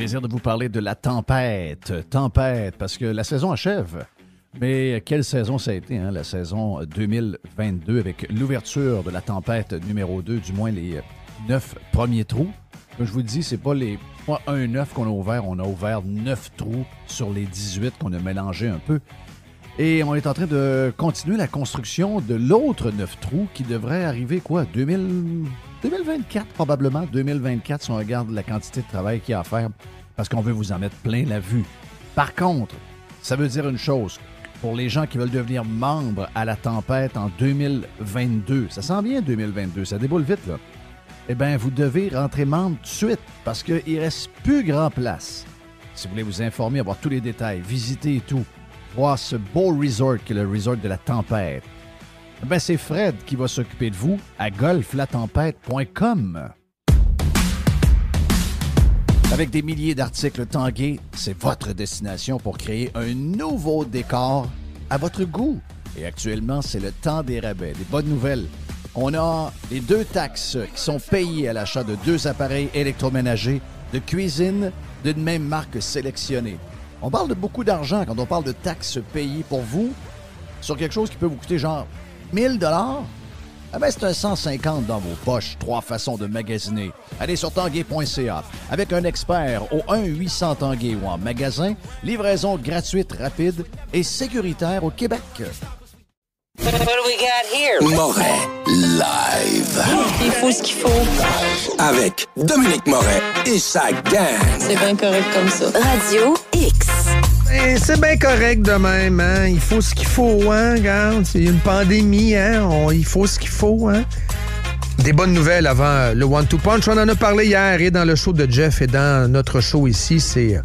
plaisir de vous parler de la tempête. Tempête, parce que la saison achève. Mais quelle saison ça a été, hein? la saison 2022, avec l'ouverture de la tempête numéro 2, du moins les neuf premiers trous. Comme je vous dis, c'est pas les 1 9 qu'on a ouvert, on a ouvert neuf trous sur les 18 qu'on a mélangés un peu. Et on est en train de continuer la construction de l'autre neuf trous qui devrait arriver quoi 2000 2024 probablement, 2024 si on regarde la quantité de travail qu'il y a à faire, parce qu'on veut vous en mettre plein la vue. Par contre, ça veut dire une chose, pour les gens qui veulent devenir membres à la tempête en 2022, ça sent bien 2022, ça déboule vite là, eh bien vous devez rentrer membre tout de suite, parce qu'il ne reste plus grand place. Si vous voulez vous informer, avoir tous les détails, visiter et tout, voir ce beau resort qui est le resort de la tempête. Eh ben, c'est Fred qui va s'occuper de vous à golflatempête.com. Avec des milliers d'articles tangués, c'est votre destination pour créer un nouveau décor à votre goût. Et actuellement, c'est le temps des rabais. Des bonnes nouvelles. On a les deux taxes qui sont payées à l'achat de deux appareils électroménagers de cuisine d'une même marque sélectionnée. On parle de beaucoup d'argent quand on parle de taxes payées pour vous sur quelque chose qui peut vous coûter genre 1000 dollars ah ben c'est un 150 dans vos poches, trois façons de magasiner. Allez sur tanguay.ca avec un expert au 1-800 Tanguay ou en magasin, livraison gratuite, rapide et sécuritaire au Québec. What do we got here? Moret live. Il faut ce qu'il faut. Avec Dominique Moret et sa gang. C'est bien correct comme ça. Radio c'est bien correct de même, hein? Il faut ce qu'il faut, hein? Regarde, c'est une pandémie, hein? il faut ce qu'il faut, hein? Des bonnes nouvelles avant le One Two Punch. On en a parlé hier et dans le show de Jeff et dans notre show ici, c'est euh,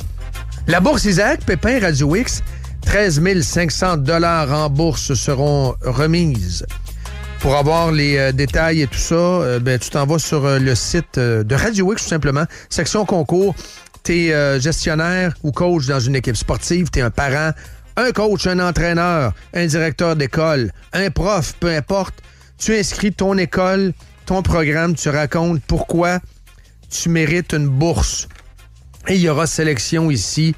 la bourse Isaac Pépin Radio X. 13 500 dollars en bourse seront remises. Pour avoir les euh, détails et tout ça, euh, ben, tu t'en vas sur le site de Radio X tout simplement, section concours tu es euh, gestionnaire ou coach dans une équipe sportive, tu es un parent, un coach, un entraîneur, un directeur d'école, un prof, peu importe, tu inscris ton école, ton programme, tu racontes pourquoi tu mérites une bourse. Et il y aura sélection ici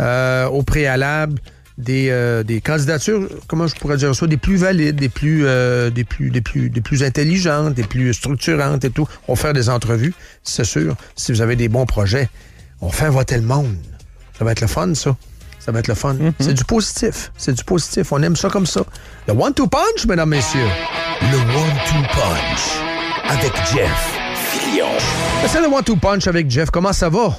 euh, au préalable euh, des, candidatures, comment je pourrais dire ça, des plus valides, des plus, des plus, des plus, des plus intelligentes, des plus structurantes et tout. On va faire des entrevues, c'est sûr, si vous avez des bons projets on fait voter le monde. Ça va être le fun, ça. Ça va être le fun. Mhm. C'est du positif. C'est du positif. On aime ça comme ça. Le one-two punch, mesdames, messieurs. Le one-two punch avec Jeff Fillon. C'est le one-two punch avec Jeff. Comment ça va?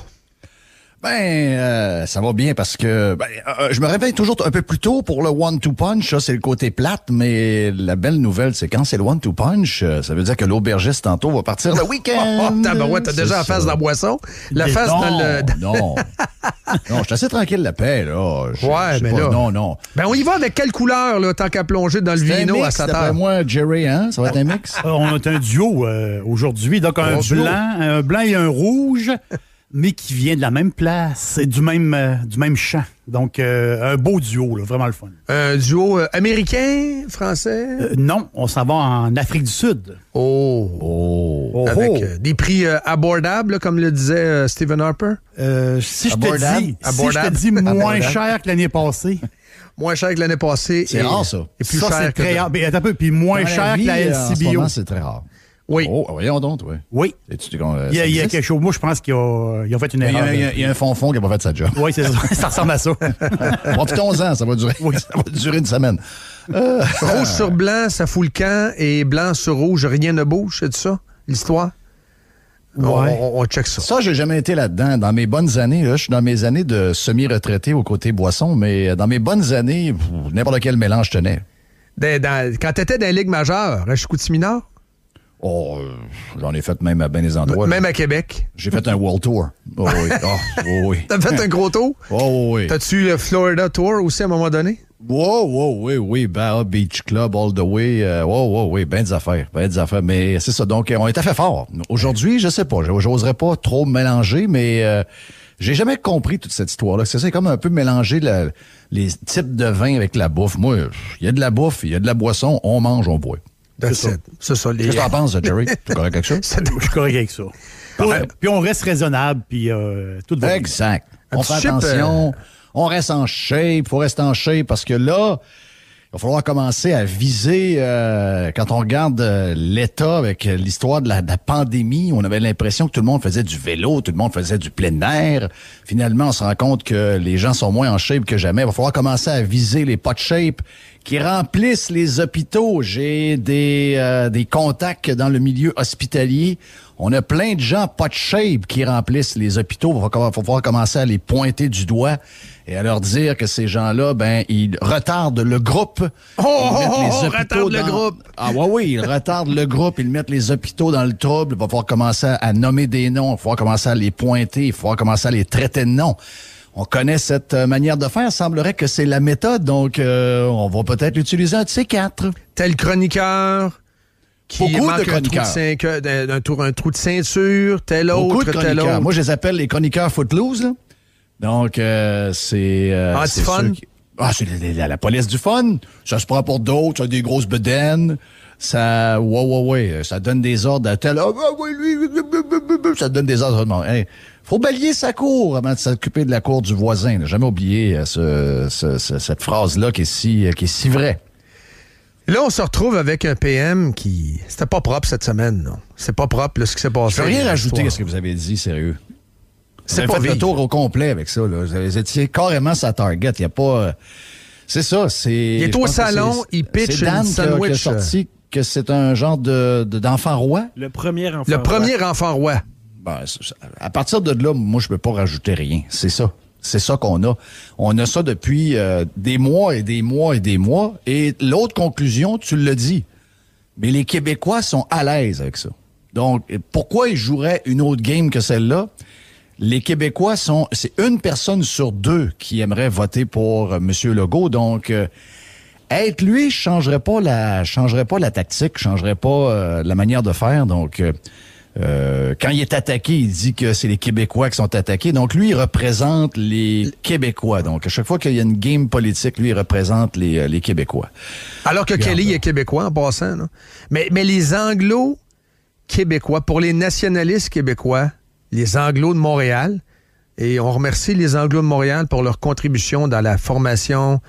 Ben, euh, ça va bien parce que ben, euh, je me réveille toujours un peu plus tôt pour le one to punch. c'est le côté plate, mais la belle nouvelle, c'est quand c'est le one to punch, euh, ça veut dire que l'aubergiste tantôt va partir le week-end. Oh, t'as déjà la face de la boisson, la face non, non, non, je suis assez tranquille la paix là. ouais, mais Non, non. Ben on y va avec quelle couleur là, tant qu'à plonger dans le vino un à sa table. moi, Jerry, hein, ça va être un mix. on a un duo aujourd'hui, donc un blanc, un blanc et un rouge mais qui vient de la même place et du même, euh, du même champ. Donc, euh, un beau duo, vraiment le fun. Un duo euh, américain, français? non, on s'en va en Afrique du Sud. Oh! oh. Avec oh. des prix abordables, comme le disait Stephen Harper? si, je te dis, je te dis moins cher que l'année passée. Moins cher que l'année passée. C'est rare, ça. Et plus cher. Mais, ben, un peu, puis moins cher que la LCBO. C'est très rare. Oui. Oh, ah, voyons donc, oui. Oui. Euh, il y, a, quelque chose. Moi, je pense qu'il a fait une erreur. Il y, a, un fond a qui n'a pas fait sa job. Oui, c'est ça. ça ressemble à ça. bon, 11 ans, ça va durer. Oui. Ça va durer une semaine. Euh, rouge sur blanc, ça fout le camp, et blanc sur rouge, rien ne bouge, c'est ça, l'histoire? Ouais. On, check ça. Ça, j'ai jamais été là-dedans. Dans mes bonnes années, là, je suis dans mes années de semi-retraité au côté boisson, mais dans mes bonnes années, n'importe quel mélange tenait. tenais. quand tu étais dans la Ligue majeure, je suis mineur? Oh, euh, j'en ai fait même à bien des endroits. Même à Québec. J'ai fait un World Tour. Oh oui. Ah, oh, oui. T'as fait un gros tour? Oh oui. T'as-tu le Florida Tour aussi à un moment donné? Wow, wow, oui, oui, bah, Beach Club all the way. Euh, wow, oui, ben des affaires, ben des affaires. Mais c'est ça, donc euh, on est à fait fort. Aujourd'hui, je sais pas, j'oserais pas trop mélanger, mais euh, j'ai jamais compris toute cette histoire-là. C'est comme un peu mélanger les types de vins avec la bouffe. Moi, il y a de la bouffe, il y a de la boisson, on mange, on boit. C'est ça. les... Qu'est-ce que penses, Jerry? tu corriges avec ça? Je suis correct avec ça. Ah puis on reste raisonnable, puis euh, tout va Exact. On fait attention, euh, on reste en shape, faut rester en shape, parce que là, il va falloir commencer à viser, euh, quand on regarde euh, l'État avec l'histoire de, la, pandémie, on avait l'impression que tout le monde faisait du vélo, tout le monde faisait du plein air. Finalement, on se rend compte que les gens sont moins en shape que jamais. Il va falloir commencer à viser les pots de shape qui remplissent les hôpitaux. J'ai des, euh, des contacts dans le milieu hospitalier. On a plein de gens pas de shape qui remplissent les hôpitaux. Il va falloir commencer à les pointer du doigt et à leur dire que ces gens-là, ben, ils retardent le groupe. Oh, oh, oh, oh retardent le groupe. Ah ouais, oui, ils retardent le groupe. Ils mettent les hôpitaux dans le trouble. Il va falloir commencer à nommer des noms. Il va falloir commencer à les pointer. Il va falloir commencer à les traiter de noms. On connaît cette euh, manière de faire. Il semblerait que c'est la méthode. Donc, euh, on va peut-être utiliser un de ces quatre. Tel chroniqueur qui Beaucoup de Un, trou de ceinture, un, trou, de ceinture, tel autre, tel autre. Moi, je les appelle les chroniqueurs footloose. Donc, euh, c'est... Euh, ah, ah, c'est la, police du fun. Ça se prend pour d'autres, ça a des grosses bedaines. Ça, ouais, ouais, ouais, euh, ça donne des ordres à tel... autre. Ah, ça donne des ordres à tout le monde. faut balayer sa cour avant de s'occuper de la cour du voisin. Jamais oublier cette phrase-là qui est si, qui est si vraie. Là, on se retrouve avec un PM qui. C'était pas propre cette semaine, non. C'est pas propre, ce qui s'est passé. Je peux rien rajouter à ce que vous avez dit, sérieux. C'est pas fait tour au complet avec ça, là. Vous étiez carrément sa target. Il n'y a pas. C'est ça, c'est. Il est au salon, il pitch Dan une sandwich. Qui a euh. sorti que c'est un genre de, d'enfant roi. Le premier enfant. roi. Le premier enfant roi. Ben, à partir de là, moi, je peux pas rajouter rien. C'est ça. C'est ça qu'on a. On a ça depuis euh, des mois et des mois et des mois. Et l'autre conclusion, tu le dis, mais les Québécois sont à l'aise avec ça. Donc, pourquoi ils joueraient une autre game que celle-là? Les Québécois sont, c'est une personne sur deux qui aimerait voter pour euh, Monsieur M. Legault. Donc, euh, être lui changerait pas la, changerait pas la tactique, changerait pas la manière de faire. Donc, euh, quand il est attaqué, il dit que c'est les Québécois qui sont attaqués. Donc lui, il représente les Québécois. Donc à chaque fois qu'il y a une game politique, lui, il représente les, euh, Québécois. Alors que Kelly est Québécois en passant. Mais, mais les Anglo-Québécois, pour les nationalistes québécois, les Anglo de Montréal, et on remercie les Anglo de Montréal pour leur contribution dans la formation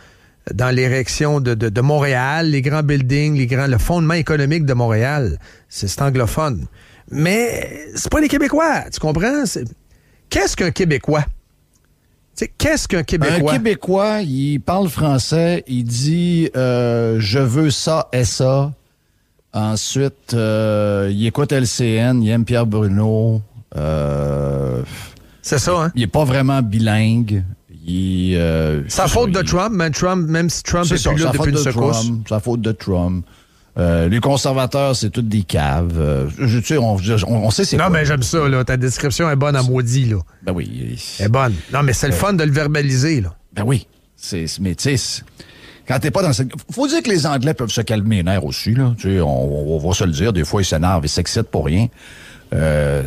dans l'érection de, Montréal, les grands buildings, les grands, le fondement économique de Montréal. C'est anglophone. Mais c'est pas les Québécois, tu comprends? Qu'est-ce qu'un Québécois? Qu'est-ce qu'un Québécois? Un Québécois, il parle français, il dit euh, je veux ça et ça. Ensuite, euh, il écoute LCN, il aime Pierre Bruno. Euh, c'est ça, hein? Il n'est pas vraiment bilingue. C'est sa faute de Trump, mais Trump, même si Trump est, plus ça, là depuis une secousse. faute de Trump. Euh, les conservateurs, c'est toutes des caves. Euh, je, tu sais, on, on, sait c'est Non, mais j'aime ça. Là. Ta description est bonne à maudit. Là. Ben oui. Elle est bonne. Non, mais c'est le euh, fun de le verbaliser. Là. Ben oui. C'est métis. Quand t'es pas dans cette... Faut dire que les Anglais peuvent se calmer les nerfs aussi. Là. Tu sais, on, on, va se le dire. Des fois, ils s'énervent, ils s'excitent pour rien. Euh,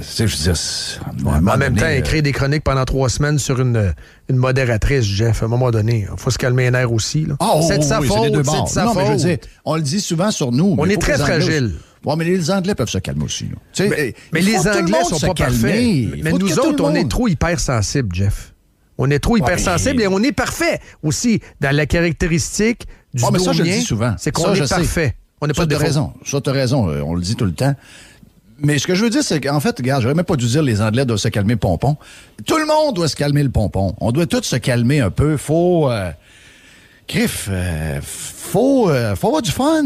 en même temps, euh, écrire des chroniques pendant trois semaines sur une, modératrice, Jeff, à un moment donné, il hein. faut se calmer un air aussi. Ah, oh, c'est de oh, sa on le dit souvent sur nous. On est très fragile. mais les Anglais peuvent se calmer aussi. Mais, les Anglais ne sont pas parfaits. Mais nous autres, on est trop hypersensibles, Jeff. On est trop hypersensibles et on est parfait aussi dans la caractéristique du oh, mais ça, je le dis souvent. C'est qu'on est parfait. On n'est pas de raison. Ça, raison. Euh, on le dit tout le temps. Mais ce que je veux dire, c'est qu'en fait, regarde, j'aurais même pas dû dire les Anglais doivent se calmer le pompon. Tout le monde doit se calmer le pompon. On doit tous se calmer un peu. Faut. Euh, griff, euh, faut, euh, faut avoir du fun.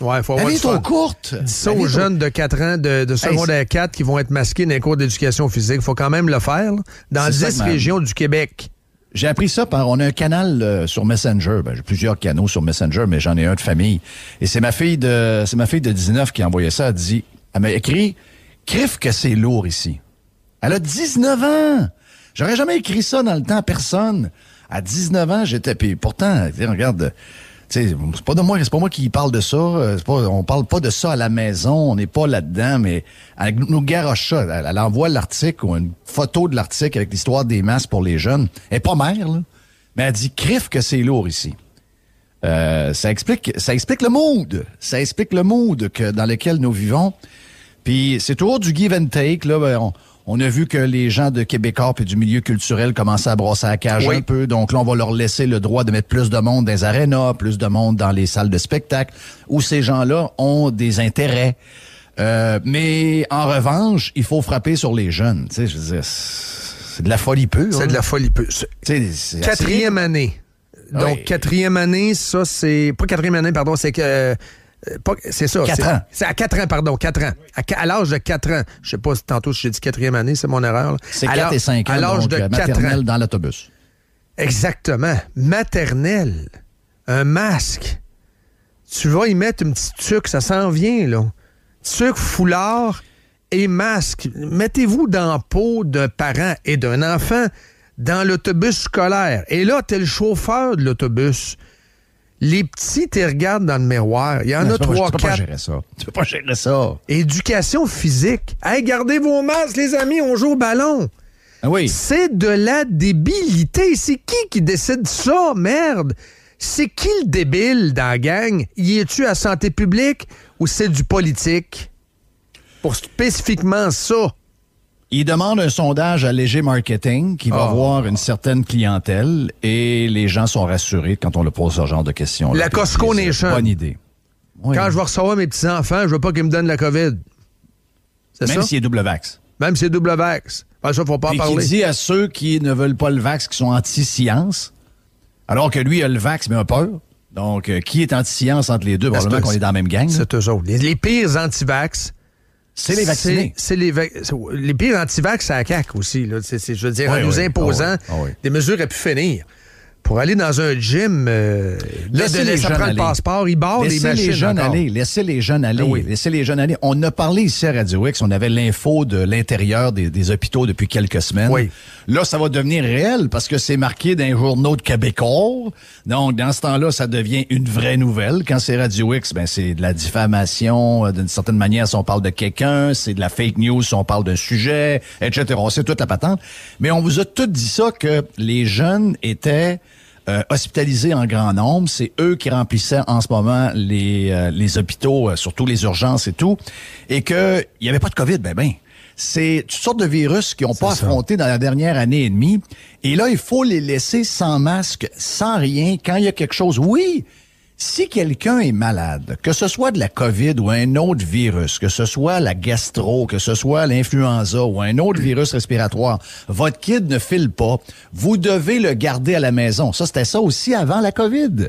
Ouais, faut avoir Elle est trop courte. Dis ça aux jeunes de 4 ans, de, secondaire 4 qui vont être masqués dans les cours d'éducation physique. faut quand même le faire dans 10 régions du Québec. J'ai appris ça par. On a un canal euh, sur Messenger. Ben, j'ai plusieurs canaux sur Messenger, mais j'en ai un de famille. Et c'est ma fille de c'est ma fille de 19 qui a envoyé ça. Elle dit elle m'a écrit Crif que c'est lourd ici. Elle a 19 ans. J'aurais jamais écrit ça dans le temps à personne. À 19 ans, j'étais. Puis pourtant, regarde, c'est pas de moi, c'est pas moi qui parle de ça. On euh, ne on parle pas de ça à la maison. On n'est pas là-dedans, mais elle nous garoche ça. Elle, envoie l'article ou une photo de l'article avec l'histoire des masses pour les jeunes. Elle n'est pas mère, Mais elle dit crif que c'est lourd ici. Euh, ça explique, ça explique le mood. Ça explique le mood que, dans lequel nous vivons. Puis c'est toujours du give and take. Là, ben, on, a vu que les gens de Québécois et du milieu culturel commencent à brosser la cage un peu. Donc là, on va leur laisser le droit de mettre plus de monde dans les arénas, plus de monde dans les salles de spectacle, où ces gens-là ont des intérêts. Euh, mais en revanche, il faut frapper sur les jeunes. Je c'est de la folie pure. C'est de la hein. folie pure. C'est quatrième année. Donc, quatrième année, ça, c'est... Pas quatrième année, pardon, c'est que... Euh, euh, c'est ça. Quatre ans. C'est à 4 ans, pardon, 4 ans. À, l'âge de 4 ans. Je sais pas si tantôt j'ai dit quatrième année, c'est mon erreur. C'est 4 et 5 ans. À l'âge de 4 euh, ans. dans l'autobus. Exactement. Maternelle. Un masque. Tu vas y mettre une petite tuque, ça s'en vient, là. Tuque, foulard et masque. Mettez-vous dans la peau d'un parent et d'un enfant dans l'autobus scolaire. Et là, t'es le chauffeur de l'autobus. Les petits, tu regardes dans le miroir. Il y en a trois, quatre. Tu peux pas gérer ça. Tu peux pas gérer ça. Éducation physique. Hey, gardez vos masques, les amis, on joue au ballon. Ah oui. C'est de la débilité. C'est qui qui décide ça, merde? C'est qui le débile dans la gang? Y es-tu à santé publique ou c'est du politique? Pour spécifiquement ça. Il demande un sondage à léger marketing qui va ah. voir une certaine clientèle et les gens sont rassurés quand on leur pose ce genre de questions. La Costco une Bonne idée. Quand je vais recevoir mes petits-enfants, je veux pas qu'ils me donnent la COVID. Même s'il est double vax. Même s'il est double vax. Ben, ça, faut pas en parler. Il dit à ceux qui ne veulent pas le vax, qui sont anti-science, alors que lui, a le vax, mais a peur. Donc, euh, qui est anti-science entre les deux? Ben, Probablement qu'on est dans la même gang. C'est eux autres. les pires anti-vax, c'est les vaccinés. C'est les, les pires anti-vax à la CAQ aussi. Là. C'est je veux dire, en nous imposant ah ah des mesures à pu finir pour aller dans un gym, euh, laissez les ça jeunes le passeport, ils barrent les machines. jeunes aller, laissez les jeunes ah aller, laissez les jeunes aller. On a parlé ici à Radio X, on avait l'info de l'intérieur des, hôpitaux depuis quelques semaines. Là, ça va devenir réel parce que c'est marqué d'un les journaux de Québécois. Donc, dans ce temps-là, ça devient une vraie nouvelle. Quand c'est Radio X, ben, c'est de la diffamation euh, d'une certaine manière si on parle de quelqu'un, c'est de la fake news si on parle d'un sujet, etc. On sait toute la patente. Mais on vous a tout dit ça que les jeunes étaient euh, hospitalisés en grand nombre. C'est eux qui remplissaient en ce moment les, euh, les hôpitaux, euh, surtout les urgences et tout, et qu'il n'y avait pas de COVID, ben ben. C'est toutes sortes de virus qui n'ont pas affronté dans la dernière année et demie. Et là, il faut les laisser sans masque, sans rien, quand il y a quelque chose. Oui, si quelqu'un est malade, que ce soit de la COVID ou un autre virus, que ce soit la gastro, que ce soit l'influenza ou un autre virus respiratoire, votre kid ne file pas, vous devez le garder à la maison. Ça, c'était ça aussi avant la COVID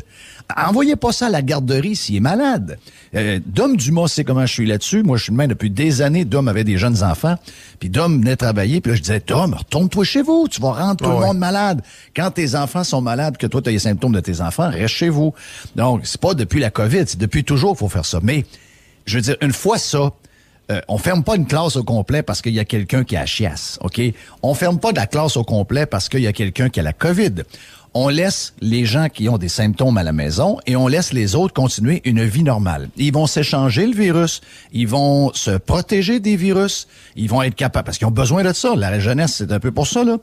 envoyez pas ça à la garderie s'il est malade. Euh, Dom Dumas c'est comment je suis là-dessus. Moi, je suis même depuis des années. Dom avait des jeunes enfants. Puis Dom venait travailler. Puis là, je disais, Dom, retourne-toi chez vous. Tu vas rendre tout le monde malade. Quand tes enfants sont malades, que toi, tu as les symptômes de tes enfants, reste chez vous. Donc, c'est pas depuis la COVID. C'est depuis toujours qu'il faut faire ça. Mais, je veux dire, une fois ça, on euh, on ferme pas une classe au complet parce qu'il y a quelqu'un qui a la chiasse, OK? On ferme pas de la classe au complet parce qu'il y a quelqu'un qui a la COVID on laisse les gens qui ont des symptômes à la maison et on laisse les autres continuer une vie normale. Ils vont s'échanger le virus, ils vont se protéger des virus, ils vont être capables, parce qu'ils ont besoin de ça. La jeunesse, c'est un peu pour ça, là.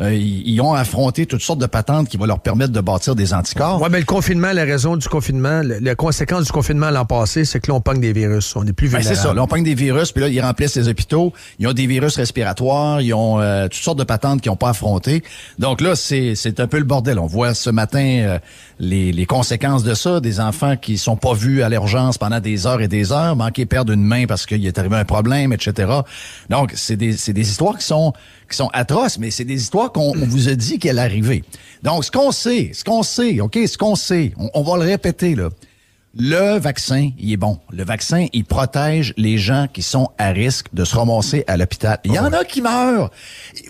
Euh, ils, ont affronté toutes sortes de patentes qui vont leur permettre de bâtir des anticorps. Oui, mais le confinement, la raison du confinement, la conséquence du confinement l'an passé, c'est que l'on pogne des virus. On n'est plus ben, vulnérable. c'est ça, l'on pogne des virus, puis là, ils remplissent les hôpitaux, ils ont des virus respiratoires, ils ont euh, toutes sortes de patentes qu'ils n'ont pas affrontées. Donc là, c'est un peu le bordel. On voit ce matin euh, les, les conséquences de ça, des enfants qui sont pas vus à l'urgence pendant des heures et des heures, manquer perdre une main parce qu'il est arrivé un problème, etc. Donc, c'est des, des histoires qui sont qui sont atroces, mais c'est des histoires qu'on vous a dit qu'elle arrivait. Donc, ce qu'on sait, ce qu'on sait, OK, ce qu'on sait, on, va le répéter, là. Le vaccin, il est bon. Le vaccin, il protège les gens qui sont à risque de se ramasser à l'hôpital. Il y en a qui meurent.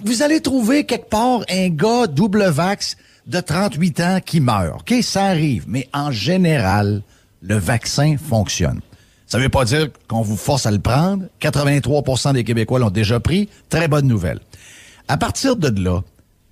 Vous allez trouver quelque part un gars double vax de 38 ans qui meurt. OK, ça arrive. Mais en général, le vaccin fonctionne. Ça ne veut pas dire qu'on vous force à le prendre. 83 des Québécois l'ont déjà pris. Très bonne nouvelle. À partir de là,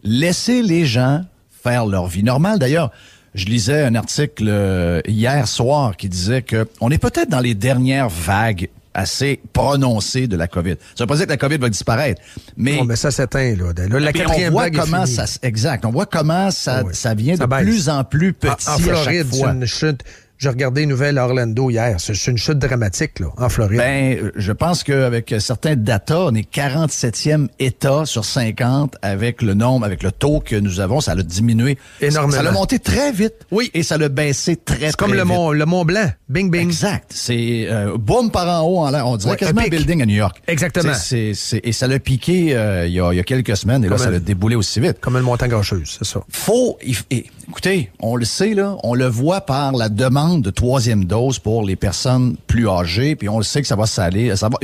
laissez les gens faire leur vie normale. D'ailleurs, je lisais un article euh, hier soir qui disait que on est peut-être dans les dernières vagues assez prononcées de la COVID. Ça veut pas dire que la COVID va disparaître, mais... mais ça s'éteint, là. la quatrième on voit comment Ça, exact. On voit comment ça, ah vient de plus en plus petit à, chaque fois. J'ai regardé les nouvelles Orlando hier. C'est une chute dramatique là, en Floride. Ben, euh, je pense qu'avec certains data, on est 47e État sur 50 avec le nombre, avec le taux que nous avons. Ça l'a diminué. Énormément. Ça l'a monté très vite. Oui. Et ça l'a baissé très, très comme comme le Mont, le Mont Blanc. Bing, bing. Exact. C'est euh, boum par en haut en On dirait quasiment un building à New York. Exactement. et ça l'a piqué euh, il, y a, quelques semaines. Et là, ça l'a déboulé aussi vite. Comme une montagne rocheuse, c'est ça. Faut, écoutez, on le sait, là, on le voit par la demande de troisième dose pour les personnes plus âgées, puis on le sait que ça va s'aller. Ça va...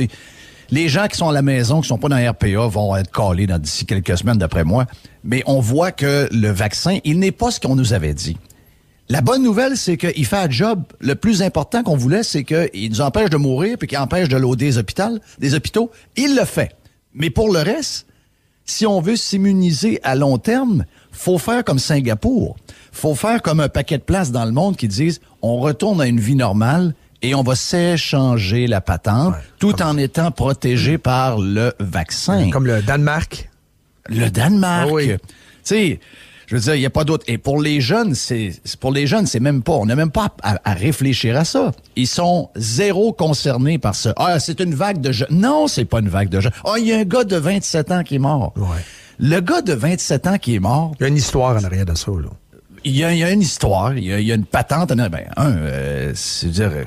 Les gens qui sont à la maison, qui sont pas dans RPA, vont être collés d'ici quelques semaines, d'après moi. Mais on voit que le vaccin, il n'est pas ce qu'on nous avait dit. La bonne nouvelle, c'est qu'il fait un job. Le plus important qu'on voulait, c'est qu'il nous empêche de mourir puis qu'il empêche de loader des hôpitaux, des hôpitaux. Il le fait. Mais pour le reste, si on veut s'immuniser à long terme, faut faire comme Singapour faut faire comme un paquet de places dans le monde qui disent on retourne à une vie normale et on va s'échanger la patente tout en étant protégé mm. par le vaccin. Comme le Danemark. Le Danemark. Ah oui. Tu sais, je veux dire, il n'y a pas d'autre. Et pour les jeunes, c'est pour les jeunes, c'est même pas. On n'a même pas à, réfléchir à ça. Ils sont zéro concernés par ça. Ah, c'est une vague de jeunes. Non, c'est pas une vague de jeunes. Ah, il y a un gars de 27 ans qui est mort. Le gars de 27 ans qui est mort. Il y a une histoire en arrière de ça, là il y, a une histoire, il y, a, une patente. Ben, ben euh, euh,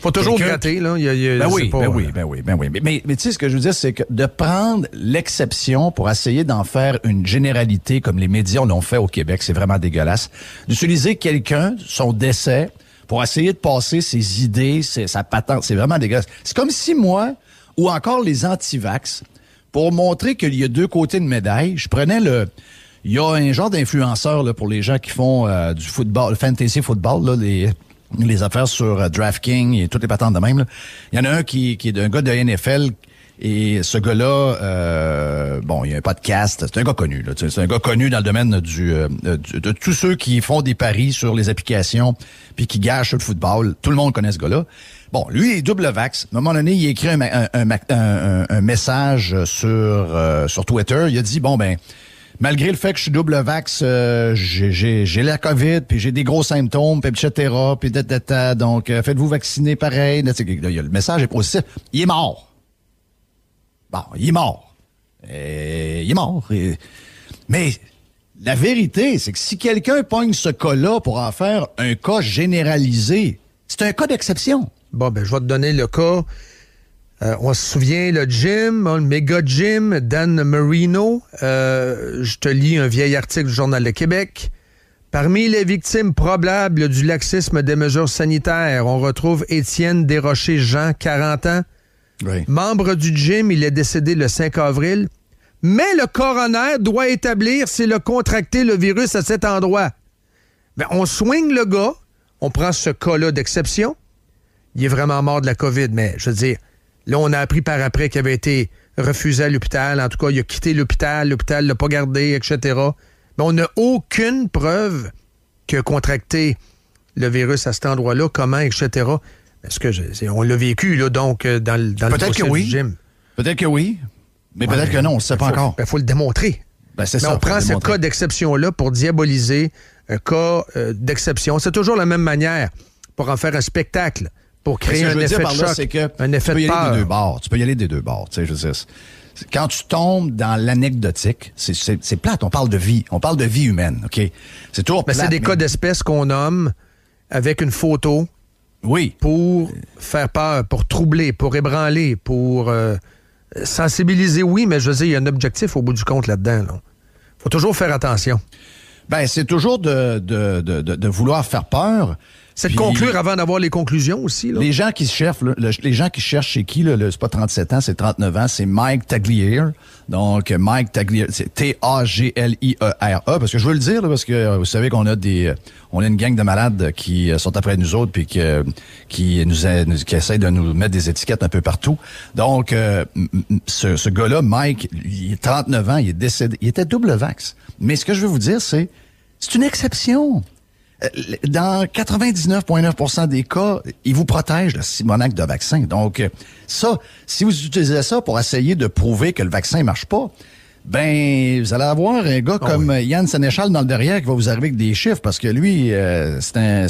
Faut toujours gratter, là. Y a, ben, oui, ben, oui, ben oui, ben oui, Mais, mais, tu sais, ce que je veux dire, c'est que de prendre l'exception pour essayer d'en faire une généralité comme les médias l'ont fait au Québec, c'est vraiment dégueulasse. D'utiliser quelqu'un, son décès, pour essayer de passer ses idées, sa patente, c'est vraiment dégueulasse. C'est comme si moi, ou encore les anti-vax, pour montrer qu'il y a deux côtés de médaille, je prenais le, il y a un genre d'influenceur pour les gens qui font euh, du football, fantasy football, les, affaires sur euh, DraftKings et toutes les patentes de même. Il y en a un qui, est un gars de NFL et ce gars-là, euh, bon, il y a un podcast, c'est un gars connu. C'est un gars connu dans le domaine du, de tous ceux qui font des paris sur les applications puis qui gâchent le football. Tout le monde connaît ce gars-là. Bon, lui, il est double vax. À un moment donné, il a écrit un, un, un, un message sur, sur Twitter. Il a dit, bon, ben, malgré le fait que je suis double vax, euh, j'ai la COVID, puis j'ai des gros symptômes, puis etc., puis tata. donc euh, faites-vous vacciner pareil. le message est positif. Il est mort. Bon, il est mort. Et, euh, il est mort. mais la vérité, c'est que si quelqu'un pogne ce cas-là pour en faire un cas généralisé, c'est un cas d'exception. Bon, ben, je vais te donner le cas euh, on se souvient le gym, hein, le méga gym, Dan Marino. Euh, je te lis un vieil article du Journal de Québec. Parmi les victimes probables du laxisme des mesures sanitaires, on retrouve Étienne Desrochers-Jean, 40 ans. Membre du gym, il est décédé le 5 avril. Mais le coroner doit établir s'il a contracté le virus à cet endroit. Ben, on soigne le gars, on prend ce cas-là d'exception. Il est vraiment mort de la COVID, mais je veux dire, Là, on a appris par après qu'il avait été refusé à l'hôpital. En tout cas, il a quitté l'hôpital, l'hôpital l'a pas gardé, etc. Mais on n'a aucune preuve qu'il a contracté le virus à cet endroit-là, comment, etc. Est-ce que on l'a vécu, là, donc, euh, dans, le que oui. du Peut-être que oui, mais peut-être que non, on ne sait pas ben, encore. Il ben, faut le démontrer. Ben, mais on prend ce cas d'exception-là pour diaboliser un cas euh, d'exception. C'est toujours la même manière pour en faire un spectacle. Pour créer un, effet de choc, que un effet de Tu peux y aller des deux bords. Tu sais, Quand tu tombes dans l'anecdotique, c'est plate. On parle de vie. On parle de vie humaine. OK? C'est toujours Mais c'est des cas d'espèces qu'on nomme avec une photo. Oui. Pour faire peur, pour troubler, pour ébranler, pour euh, sensibiliser, oui, mais je veux il y a un objectif au bout du compte là-dedans. Là. faut toujours faire attention. Ben, c'est toujours de, vouloir faire peur, c'est de conclure avant d'avoir les conclusions aussi. Les gens qui cherchent, les gens qui cherchent chez qui, c'est pas 37 ans, c'est 39 ans, c'est Mike Taglier. Donc, Mike Taglier, c'est t a g l i e r e, parce que je veux le dire, parce que vous savez qu'on a des, euh, on a une gang de malades qui euh, sont après nous autres, puis que, qui nous, qui essaient de nous mettre des étiquettes un peu partout. Donc, euh, ce, ce gars-là, Mike, il est 39 ans, il est décédé, il était double vax. Mais ce que je veux vous dire, c'est, c'est une exception. Euh, dans 99,9 des cas, il vous protège le Simonac de vaccin. Donc, euh, ça, si vous utilisez ça pour essayer de prouver que le vaccin marche pas, ben, vous allez avoir un gars ah comme Yann Sénéchal dans le derrière qui va vous arriver avec des chiffres parce que lui, euh, c'est un,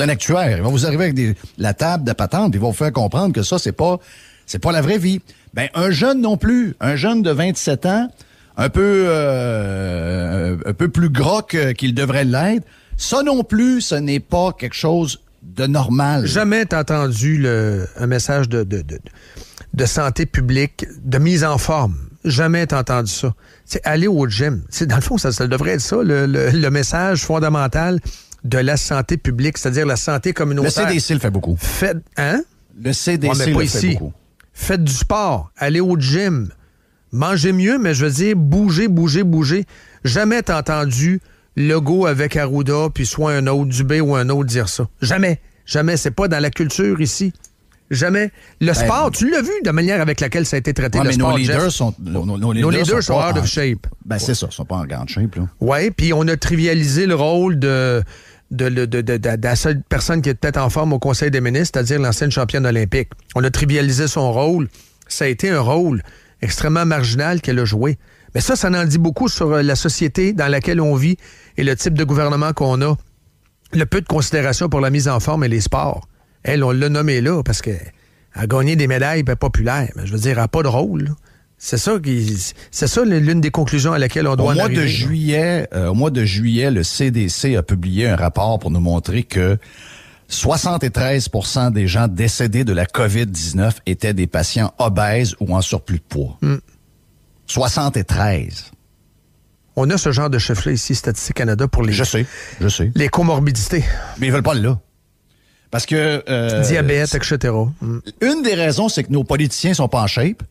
un, actuaire. Il va vous arriver avec des, la table de patente. Il va vous faire comprendre que ça, c'est pas, c'est pas la vraie vie. Ben, un jeune non plus. Un jeune de 27 ans, un peu, un peu plus gros qu'il devrait l'être, ça non plus, ce n'est pas quelque chose de normal. Jamais t'as entendu le, un message de, de, de, santé publique, de mise en forme. Jamais t'as entendu ça. C'est aller au gym. C'est dans le fond, ça, ça devrait être ça, le, message fondamental de la santé publique, c'est-à-dire la santé communautaire. Le CDC le fait beaucoup. Fait hein? Le CDC le ici. fait beaucoup. Faites du sport, allez au gym, mangez mieux, mais je veux dire, bougez, bougez, bougez. Jamais t'as entendu logo avec Arruda, puis soit un autre, Dubé ou un autre dire ça. Jamais. Jamais. C'est pas dans la culture ici. Jamais. Le ben, sport, tu l'as vu de manière avec laquelle ça a été traité. mais nos leaders sont, nos, shape. Ben, c'est ça, ils sont pas en grande shape. Oui, puis on a trivialisé le rôle de, de la seule personne qui était en forme au Conseil des ministres, c'est-à-dire l'ancienne championne olympique. On a trivialisé son rôle. Ça a été un rôle extrêmement marginal qu'elle a joué. Mais ça, ça en dit beaucoup sur euh, la société dans laquelle on vit, et le type de gouvernement qu'on a, le peu de considération pour la mise en forme et les sports. Elle, on l'a nommé là parce que a gagné des médailles ben, populaires. je veux dire, elle n'a pas de rôle. C'est ça, c'est ça l'une des conclusions à laquelle on doit au mois De juillet, euh, au mois de juillet, le CDC a publié un rapport pour nous montrer que 73 des gens décédés de la COVID-19 étaient des patients obèses ou en surplus de poids. 73. Mm. On a ce genre de chef là ici, Statistique Canada, pour les. Je sais, je sais. Les comorbidités. Mais ils veulent pas le là. Parce que. Euh, Diabète, etc. Mm. Une des raisons, c'est que nos politiciens sont pas en shape.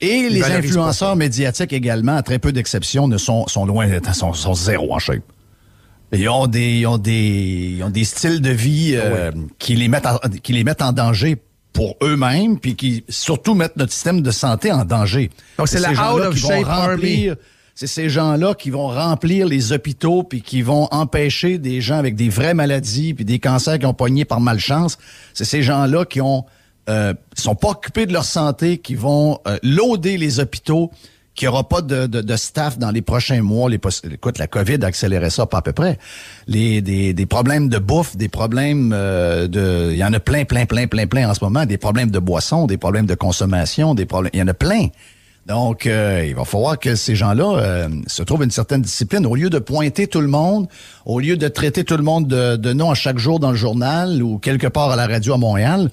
Et les influenceurs médiatiques également, à très peu d'exceptions, ne sont, sont loin sont, sont zéro en shape. Ils ont des, ils ont des, des styles de vie euh, ah qui, les mettent en, qui les mettent en danger pour eux-mêmes, puis qui surtout mettent notre système de santé en danger. Donc c'est la out of shape c'est ces gens-là qui vont remplir les hôpitaux puis qui vont empêcher des gens avec des vraies maladies puis des cancers qui ont pogné par malchance. C'est ces gens-là qui ont euh, sont pas occupés de leur santé, qui vont euh, loader les hôpitaux, qui aura pas de, de, staff dans les prochains mois. écoute, la COVID a accéléré ça pas à peu près. Les, des, des problèmes de bouffe, des problèmes euh, de... Il y en a plein, plein, plein, plein, plein en ce moment. Des problèmes de boisson, des problèmes de consommation, des problèmes... Il y en a plein. Donc, euh, il va falloir que ces gens-là euh, se trouvent une certaine discipline. Au lieu de pointer tout le monde, au lieu de traiter tout le monde de, de nom à chaque jour dans le journal ou quelque part à la radio à Montréal,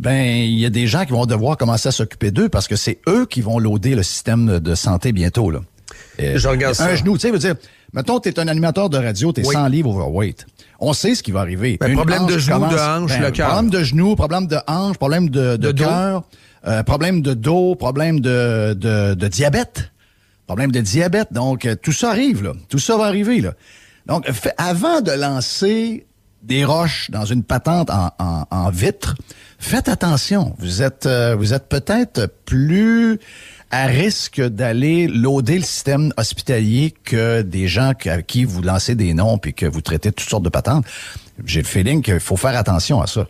ben il y a des gens qui vont devoir commencer à s'occuper d'eux parce que c'est eux qui vont loader le système de santé bientôt. Là. Euh, regarde Un genou, tu sais, veut dire, mettons, t'es un animateur de radio, t'es es 100 livres overweight. On sait ce qui va arriver. Un ben, problème de genou, de hanche, ben, le cœur. Problème de genou, problème de hanche, problème de, de cœur. Euh, problème de dos, problème de, de, diabète, problème de diabète. Donc, euh, tout ça arrive, Tout ça va arriver, là. Donc, avant de lancer des roches dans une patente en, en, vitre, faites attention. Vous êtes, euh, vous êtes peut-être plus à risque d'aller loader le système hospitalier que des gens à qui vous lancez des noms puis que vous traitez toutes sortes de patentes. J'ai le feeling qu'il faut faire attention à ça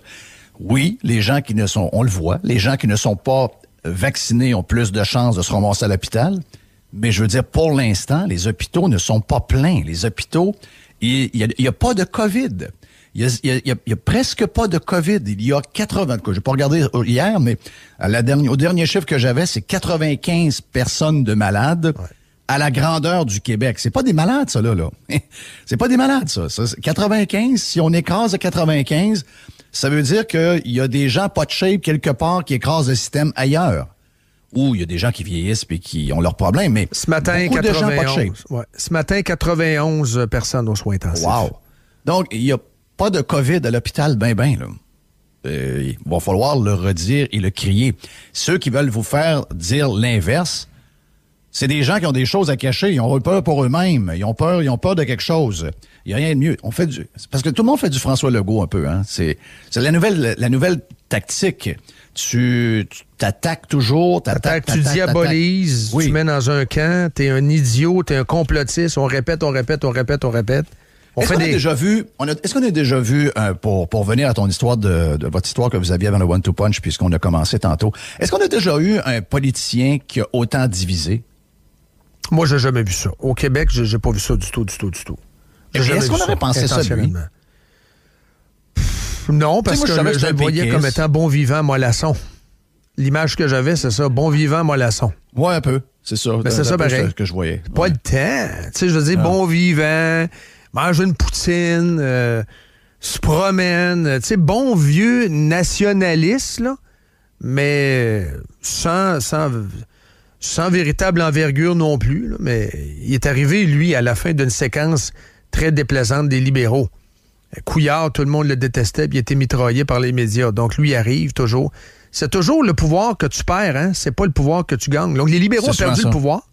oui, les gens qui ne sont, on le voit, les gens qui ne sont pas vaccinés ont plus de chances de se ramasser à l'hôpital. Mais je veux dire, pour l'instant, les hôpitaux ne sont pas pleins. Les hôpitaux, il n'y a, pas de COVID. Il n'y a, presque pas de COVID. Il y a 80, je n'ai pas regardé hier, mais au dernier chiffre que j'avais, c'est 95 personnes de malades à la grandeur du Québec. C'est pas des malades, ça, là. là. c'est pas des malades, ça. ça 95, si on écrase à 95, ça veut dire qu'il y a des gens pas de shape quelque part qui écrasent le système ailleurs. Ou il y a des gens qui vieillissent et qui ont leurs problèmes, mais ce matin, 91, pas Ce matin, 91 personnes aux soins intensifs. Wow! Donc, il n'y a pas de COVID à l'hôpital, ben ben, là. Euh, il va falloir le redire et le crier. Ceux qui veulent vous faire dire l'inverse, c'est des gens qui ont des choses à cacher. Ils ont peur pour eux-mêmes. Ils ont peur, ils ont peur de quelque chose. Il n'y a rien de mieux. On fait du, parce que tout le monde fait du François Legault un peu, hein. C'est, la nouvelle, la nouvelle tactique. Tu, t'attaques toujours, t'attaques, tu diabolises, tu mets dans un camp, t'es un idiot, t'es un complotiste. On répète, on répète, on répète, on répète. On est-ce qu'on a déjà vu, est-ce qu'on a déjà vu, euh, pour, pour venir à ton histoire de, votre histoire que vous aviez avant le One Two Punch, puisqu'on a commencé tantôt, est-ce qu'on a déjà eu un politicien qui a autant divisé? Moi, j'ai jamais vu ça. Au Québec, je n'ai pas vu ça du tout, du tout, du tout. Est-ce qu'on aurait pensé ça, lui? non, parce que je, le voyais comme étant bon vivant, mollasson. L'image que j'avais, c'est ça, bon vivant, mollasson. Oui, un peu. C'est ça. Mais c'est ça, pareil. Que, je voyais. Pas le de temps. Tu sais, je veux dire, bon vivant, mange une poutine, euh, se promène. Tu sais, bon vieux nationaliste, là, mais sans, sans, sans véritable envergure non plus, mais il est arrivé, lui, à la fin d'une séquence très déplaisante des libéraux. Couillard, tout le monde le détestait, puis il était mitraillé par les médias. Donc lui arrive toujours. C'est toujours le pouvoir que tu perds, hein? C'est pas le pouvoir que tu gagnes. Donc les libéraux ont perdu le pouvoir.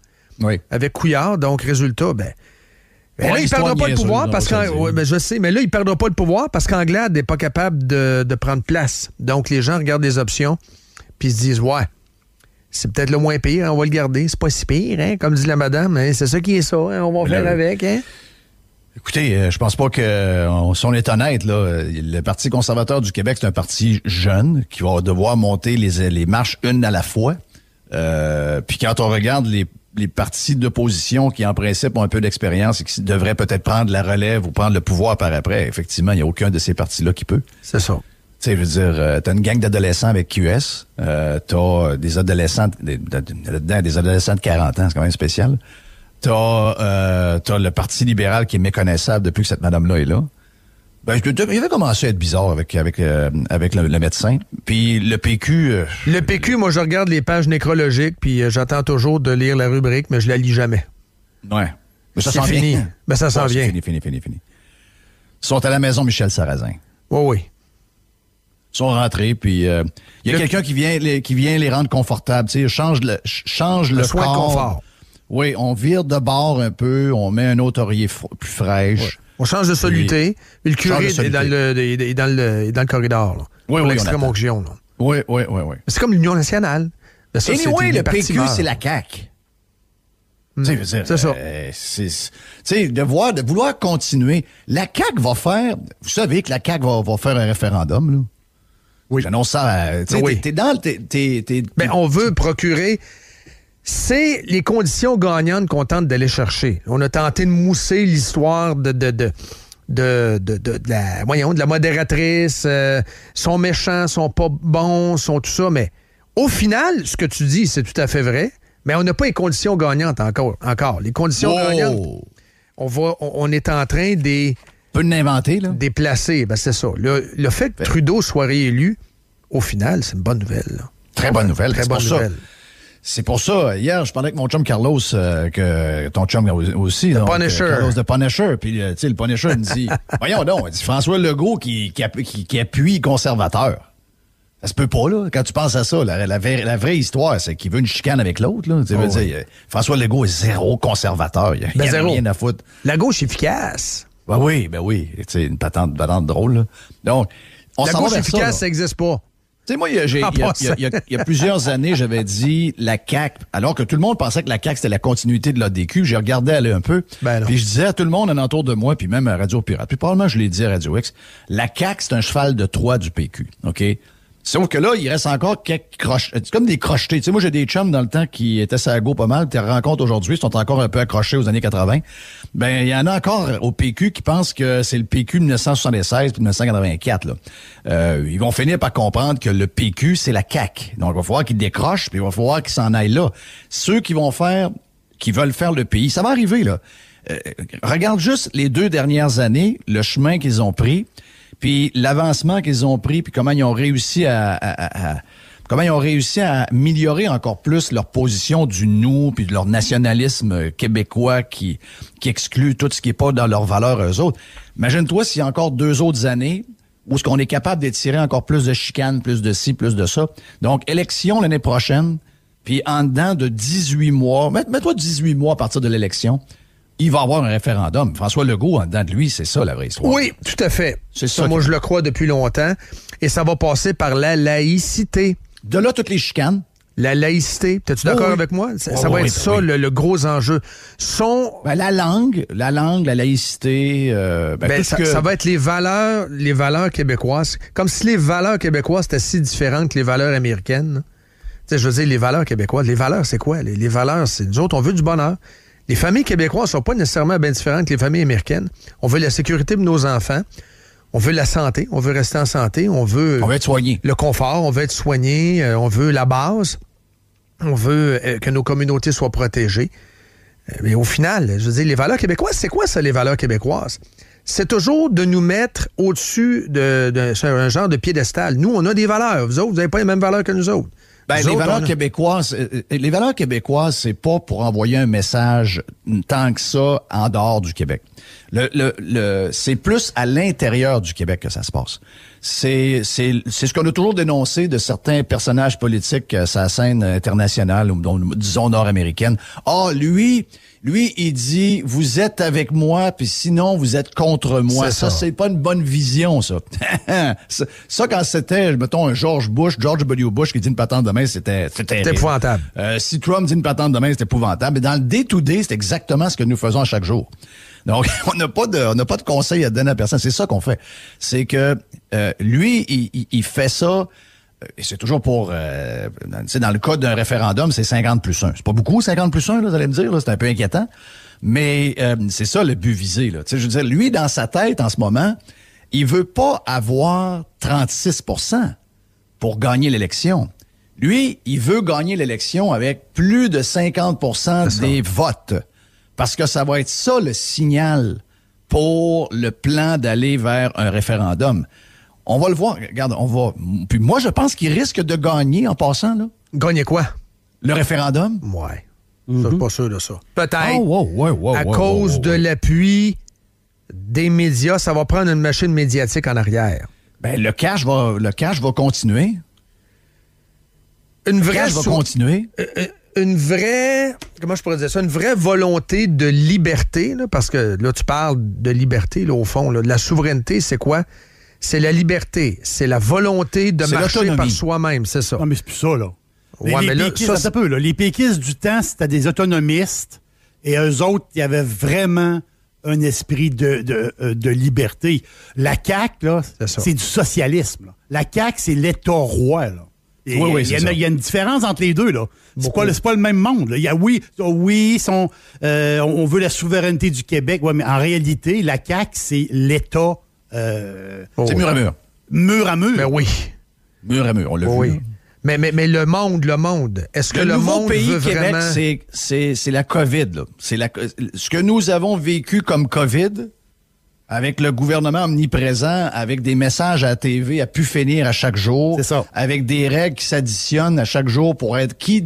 Avec Couillard, donc résultat, ben. ben, ben là, il perdra pas le pouvoir parce que. je sais, mais là, perdra pas le pouvoir parce qu'Anglade n'est pas capable de, prendre place. Donc, les gens regardent les options, puis se disent, ouais, c'est peut-être le moins pire, hein, on va le garder. C'est pas si pire, hein? comme dit la madame. Hein. C'est ça qui est ça, hein, on va faire avec. Hein? Écoutez, euh, je pense pas que, euh, si on est honnête, là, le Parti conservateur du Québec, c'est un parti jeune qui va devoir monter les, les marches une à la fois. Euh, puis quand on regarde les, les partis d'opposition qui, en principe, ont un peu d'expérience et qui devraient peut-être prendre la relève ou prendre le pouvoir par après, effectivement, il n'y a aucun de ces partis-là qui peut. C'est ça. Tu sais, je veux dire, euh, t'as une gang d'adolescents avec QS, tu euh, t'as des adolescents, des, dedans des adolescents de 40 ans, c'est quand même spécial. Euh, t'as le Parti libéral qui est méconnaissable depuis que cette madame-là est là. Ben, il avait commencé à être bizarre avec avec avec le, médecin. Puis le PQ. le PQ, moi, je regarde les pages nécrologiques, puis j'attends toujours de lire la rubrique, mais je la lis jamais. Ouais. Mais ça s'en vient. Mais ben, ça s'en vient. sont à la maison Michel Sarrazin. Oui, oui sont rentrés, puis euh, il y a quelqu'un qui vient, les, qui vient les rendre confortables. Tu sais, change le, change le, confort. Oui, on vire de bord un peu, on met un autre oreiller plus fraîche. On change de soluté, le curé est dans le, est dans le, dans le corridor. Là, oui, oui, l'extrême Oui, oui, oui, oui. C'est comme l'Union nationale. Ben, le PQ, c'est la CAQ. Hmm. c'est ça. Euh, de, voir, de vouloir continuer. La CAQ va faire... Vous savez que la CAQ va, va faire un référendum, là. Oui. J'annonce ça. Euh, oui. T'es dans le. Ben, on veut procurer. C'est les conditions gagnantes qu'on tente d'aller chercher. On a tenté de mousser l'histoire de, de, de de, de, la, modératrice, euh, sont méchants, sont pas bons, sont tout ça, mais au final, ce que tu dis, c'est tout à fait vrai, mais on n'a pas les conditions gagnantes encore. encore. Les conditions gagnantes, on, va, on, est en train des peut l'inventer, là. ben c'est ça. Le, fait que Trudeau soit réélu, au final, c'est une bonne nouvelle. Très bonne nouvelle. Très bonne nouvelle. C'est pour ça, hier, je parlais avec mon chum Carlos, euh, que ton chum aussi. Euh, Punisher. Carlos de Punisher. Puis, euh, tu sais, le Punisher me dit Voyons donc, dit François Legault qui, qui, appuie conservateur. Ça se peut pas, là. Quand tu penses à ça, la, vraie, histoire, c'est qu'il veut une chicane avec l'autre. Oh, François Legault est zéro conservateur. Il n'y a, ben, rien à foutre. La gauche efficace. Ben oui, ben oui. C'est une patente, patente drôle. Donc, on La gauche efficace, ça n'existe pas. Tu sais, moi, il y, a plusieurs années, j'avais dit la CAC, alors que tout le monde pensait que la CAC c'était la continuité de l'ADQ. J'ai regardé aller un peu, ben puis je disais à tout le monde entour de moi, puis même à Radio Pirate, puis probablement je l'ai dit à Radio X, la CAC c'est un cheval de trois du PQ, ok Sauf que là, il reste encore quelques crochets. C'est euh, comme des crochetés. Tu sais, moi, j'ai des chums dans le temps qui étaient ça à go pas mal. Tu compte aujourd'hui, ils sont encore un peu accrochés aux années 80. Ben, il y en a encore au PQ qui pensent que c'est le PQ 1976 puis 1984. Euh, ils vont finir par comprendre que le PQ, c'est la CAQ. Donc, il va falloir qu'ils décrochent, puis il va falloir qu'ils s'en aillent là. Ceux qui vont faire, qui veulent faire le pays, ça va arriver, là. Euh, regarde juste les deux dernières années, le chemin qu'ils ont pris puis l'avancement qu'ils ont pris, puis comment ils ont réussi à, comment ils ont réussi à améliorer encore plus leur position du nous, puis de leur nationalisme québécois qui, qui exclut tout ce qui est pas dans leurs valeurs eux autres. Imagine-toi s'il y a encore deux autres années où ce qu'on est capable d'étirer encore plus de chicanes, plus de ci, plus de ça. Donc, élection l'année prochaine, puis en dedans de 18 mois, mets-toi 18 mois à partir de l'élection, il va avoir un référendum. François Legault, en dedans de lui, c'est ça la vraie histoire. Oui, tout à fait. C'est ça. Moi, je le crois depuis longtemps. Et ça va passer par la laïcité. De là, toutes les chicanes. La laïcité. T'es-tu oh d'accord avec moi? Ça, oh va être ben ça, le, gros enjeu. Son... Ben, la langue, la langue, la laïcité. Euh, ben, ça, ça, va être les valeurs, les valeurs québécoises. Comme si les valeurs québécoises étaient si différentes que les valeurs américaines. je veux dire, les valeurs québécoises, les valeurs, c'est quoi? les valeurs, c'est nous autres, on veut du bonheur. Les familles québécoises ne sont pas nécessairement bien différentes que les familles américaines. On veut la sécurité de nos enfants. On veut la santé. On veut rester en santé. On veut, être soigné. le confort. On veut être soigné. Euh, on veut la base. On veut euh, que nos communautés soient protégées. Euh, mais au final, je veux dire, les valeurs québécoises, c'est quoi ça, les valeurs québécoises? C'est toujours de nous mettre au-dessus d'un de, genre de piédestal. Nous, on a des valeurs. Vous autres, vous n'avez pas les mêmes valeurs que nous autres. Ben, les, valeurs québécoises, euh, euh, les valeurs québécoises, c'est pas pour envoyer un message tant que ça en dehors du Québec. Le, c'est plus à l'intérieur du Québec que ça se passe. C'est, c'est, ce qu'on a toujours dénoncé de certains personnages politiques à euh, sa scène internationale ou disons nord-américaine. Ah, lui, lui, il dit, vous êtes avec moi, puis sinon, vous êtes contre moi. Ça, c'est pas une bonne vision, ça. ça, quand c'était, mettons, un George Bush, George W. Bush qui dit une patente demain, c'était C'était épouvantable. Euh, si Trump dit une patente demain, c'était épouvantable. Mais dans le day-to-day, c'est exactement ce que nous faisons chaque jour. Donc, on n'a pas de, on n'a pas de conseil à donner à personne. C'est ça qu'on fait. C'est que euh, lui, il fait ça c'est toujours pour, euh, dans, le cas d'un référendum, c'est 50 plus 1. C'est pas beaucoup, 50 plus 1, là, vous allez me dire, c'est un peu inquiétant. Mais euh, c'est ça le but visé. je veux dire, lui, dans sa tête en ce moment, il veut pas avoir 36 pour gagner l'élection. Lui, il veut gagner l'élection avec plus de 50 des votes. Parce que ça va être ça le signal pour le plan d'aller vers un référendum. On va le voir. Regarde, on va. Puis moi, je pense qu'il risque de gagner en passant, Gagner quoi? Le référendum? Ouais. Mhm. Je suis pas sûr de ça. Peut-être. Ah, à cause de l'appui des médias, ça va prendre une machine médiatique en arrière. Ben, le cash va, le cash va continuer. Une le Cash va continuer. Euh, euh, une vraie, comment je pourrais dire ça, une vraie volonté de liberté, parce que là, tu parles de liberté, là, au fond. de la souveraineté, c'est quoi? c'est la liberté, c'est la volonté de marcher par soi-même, c'est ça. Non, mais c'est plus ça, là. les, Les péquistes du temps, c'était des autonomistes, et eux autres, il y avait vraiment un esprit de, euh, liberté. La CAQ, c'est du socialisme. La CAQ, c'est l'État roi, là. Il oui, oui, y, y, a une différence entre les deux. là. C'est pas, le même monde. Il Y a, oui, oh, oui son, euh, on veut la souveraineté du Québec, ouais, mais en réalité, la CAQ, c'est l'État euh, c'est oh, mur à mur. Mur à mur. Mais ben oui. Mur à mur, on l'a oh oui. vu. Mais, mais, mais, le monde, le monde. Est-ce que le, le monde pays veut Québec, vraiment... c'est la COVID. Là. La, ce que nous avons vécu comme COVID, avec le gouvernement omniprésent, avec des messages à la TV à pu finir à chaque jour, ça. avec des règles qui s'additionnent à chaque jour pour être qui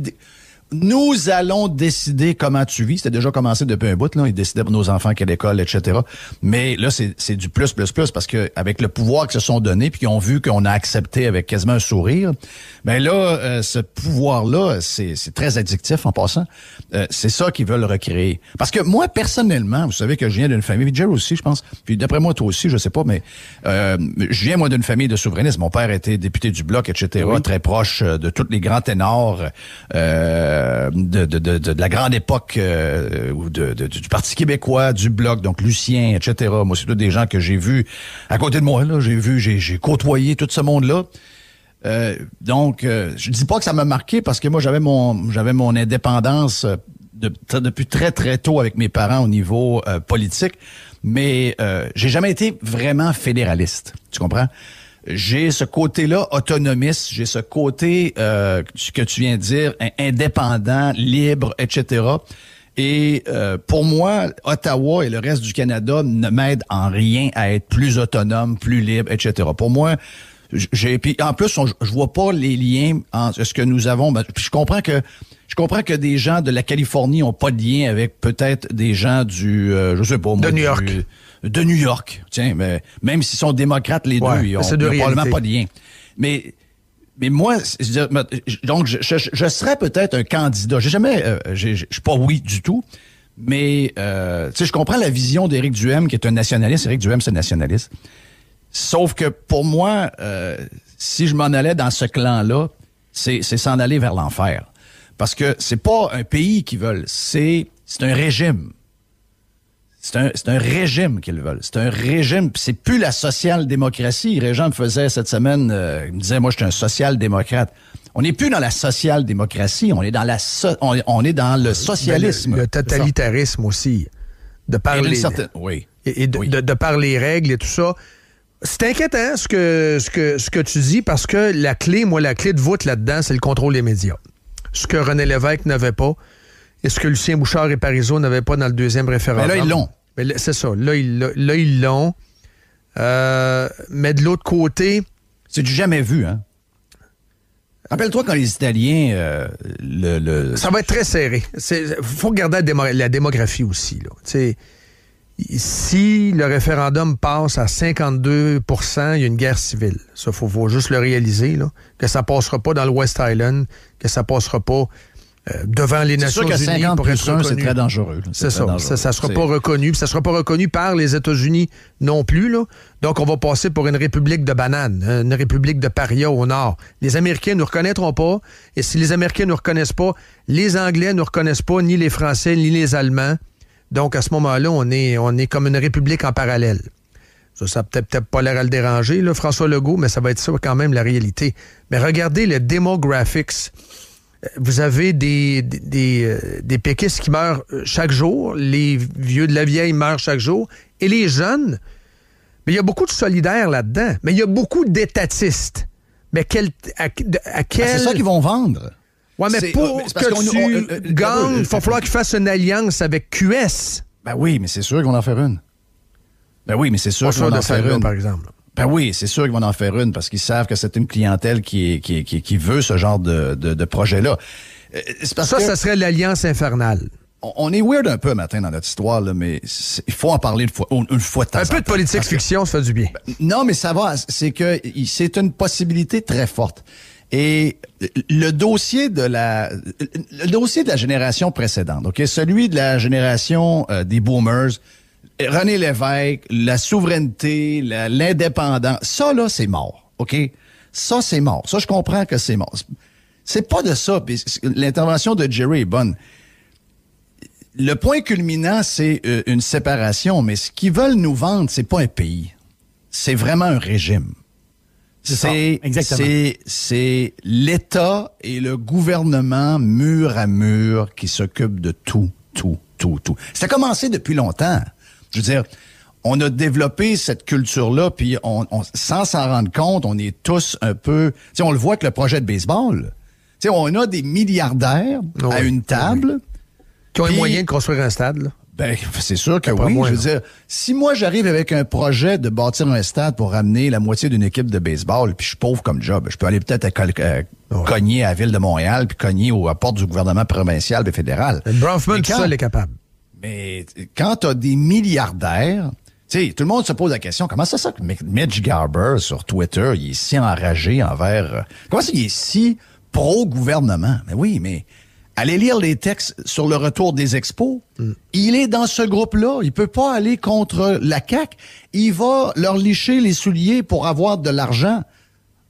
nous allons décider comment tu vis. C'était déjà commencé depuis un bout, là. Ils décidaient pour nos enfants quelle école, etc. Mais là, c'est du plus, plus, plus, parce que avec le pouvoir qu'ils se sont donnés puis qu'ils ont vu qu'on a accepté avec quasiment un sourire, mais ben là, euh, ce pouvoir-là, c'est très addictif en passant. Euh, c'est ça qu'ils veulent recréer. Parce que moi, personnellement, vous savez que je viens d'une famille, Jerry aussi, je pense, puis d'après moi, toi aussi, je sais pas, mais euh, je viens, moi, d'une famille de souverainistes. Mon père était député du Bloc, etc., très proche de tous les grands ténors. Euh, de, de, de, la grande époque euh, du Parti québécois, du Bloc, donc Lucien, etc. Moi, c'est tous des gens que j'ai vus à côté de moi. Là, j'ai vu, j'ai côtoyé tout ce monde-là. Euh, donc, euh, je dis pas que ça m'a marqué parce que moi, j'avais mon, j'avais mon indépendance euh, depuis très très tôt avec mes parents au niveau politique, mais j'ai jamais été vraiment fédéraliste. Tu comprends? j'ai ce côté-là autonomiste, j'ai ce côté euh, que tu viens de dire, indépendant, libre, etc. Et euh, pour moi, Ottawa et le reste du Canada ne m'aident en rien à être plus autonome, plus libre, etc. Pour moi, j'ai puis en plus, je vois pas les liens entre ce que nous avons. Ben, puis je comprends que je comprends que des gens de la Californie ont pas de lien avec peut-être des gens du, euh, je sais pas, de New York de New York. Tiens, mais même s'ils sont démocrates les deux, ils ont, probablement pas de lien. Mais mais moi, donc je, serais peut-être un candidat. J'ai jamais, euh, je suis pas oui du tout. Mais euh, je comprends la vision d'Éric Duhem, qui est un nationaliste. Éric Duhem, c'est nationaliste. Sauf que pour moi, euh, si je m'en allais dans ce clan-là, c'est s'en aller vers l'enfer. Parce que c'est pas un pays qu'ils veulent, c'est un régime. C'est un, régime qu'ils veulent. C'est un régime. C'est plus la social-démocratie. Régent me faisait cette semaine, euh, il me disait, moi, je suis un social-démocrate. On n'est plus dans la social-démocratie. On est dans la, on, est dans le socialisme. Le, totalitarisme aussi. De parler et oui. Et, de, par les règles et tout ça. C'est inquiétant ce que, ce, que, ce que tu dis parce que la clé, moi, la clé de voûte là-dedans, c'est le contrôle des médias. Ce que René Lévesque n'avait pas, est-ce que Lucien Bouchard et Parizeau n'avaient pas dans le deuxième référendum? Mais là, ils l'ont. C'est ça. Là, ils l'ont. Euh, mais de l'autre côté. C'est du jamais vu, hein? Rappelle-toi quand les Italiens. Euh, le, Ça va être très serré. Il faut garder la, démographie aussi. Là. Si le référendum passe à 52 il y a une guerre civile. Ça, il faut, juste le réaliser, là, que ça ne passera pas dans le West Island, que ça passera pas euh, devant les Nations Unies pour être C'est très dangereux. C'est ça. Ça ne sera pas reconnu. Ça sera pas reconnu par les États-Unis non plus. Donc, on va passer pour une république de bananes, hein, une république de paria au nord. Les Américains ne nous reconnaîtront pas. Et si les Américains ne nous reconnaissent pas, les Anglais ne nous reconnaissent pas, ni les Français, ni les Allemands. Donc, à ce moment-là, on est, comme une république en parallèle. Ça, ça peut-être pas l'air à le déranger, François Legault, mais ça va être ça quand même la réalité. Mais regardez les « demographics vous avez des, des, des, euh, péquistes qui meurent euh, chaque jour, les vieux de la vieille meurent chaque jour, et les jeunes, mais il y a beaucoup de solidaires là-dedans, mais il y a beaucoup d'étatistes. Mais quel, à, quel... Ben, c'est ça qu'ils vont vendre. Oui, mais pour euh, que tu gagnes, il va falloir qu'ils fassent une alliance avec QS. Ben oui, mais c'est sûr qu'on en fait une. Ben oui, mais c'est sûr qu'on en fait une. Par exemple. Ben oui, c'est sûr qu'ils vont en faire une parce qu'ils savent que c'est une clientèle qui, qui, qui, qui, veut ce genre de, de, de projet-là. Euh, ça, ça serait l'alliance infernale on est weird un peu matin dans notre histoire, là, mais il faut en parler une fois, une fois de Un peu de politique fiction, ça fait du bien. Ben, non, mais ça va. C'est que c'est une possibilité très forte. Et le dossier de la le dossier de la génération précédente, ok, celui de la génération euh, des boomers, René Lévesque, la souveraineté, l'indépendance, ça, là, c'est mort, OK? Ça, c'est mort. Ça, je comprends que c'est mort. C'est pas de ça. L'intervention de Jerry est bonne. Le point culminant, c'est euh, une séparation, mais ce qu'ils veulent nous vendre, c'est pas un pays. C'est vraiment un régime. C'est c'est l'État et le gouvernement mur à mur qui s'occupent de tout, tout, tout, tout. Ça a commencé depuis longtemps. Je veux dire, on a développé cette culture-là, puis on, sans s'en rendre compte, on est tous un peu... Tu on le voit que le projet de baseball. Tu on a des milliardaires à une table. Qui ont les moyens de construire un stade, là. Ben, c'est sûr que oui. je veux dire, si moi j'arrive avec un projet de bâtir un stade pour ramener la moitié d'une équipe de baseball, puis je suis pauvre comme job, je peux aller peut-être à euh, cogner à la ville de Montréal, puis cogner aux portes du gouvernement provincial et fédéral. Bronfman, tout seul est capable. Mais quand tu as des milliardaires, sais, tout le monde se pose la question, comment ça ça que Mitch Garber sur Twitter, il est si enragé envers... Euh, comment ça il est si pro-gouvernement? Mais oui, mais allez lire les textes sur le retour des expos. Mm. Il est dans ce groupe-là. Il peut pas aller contre la CAQ. Il va leur licher les souliers pour avoir de l'argent,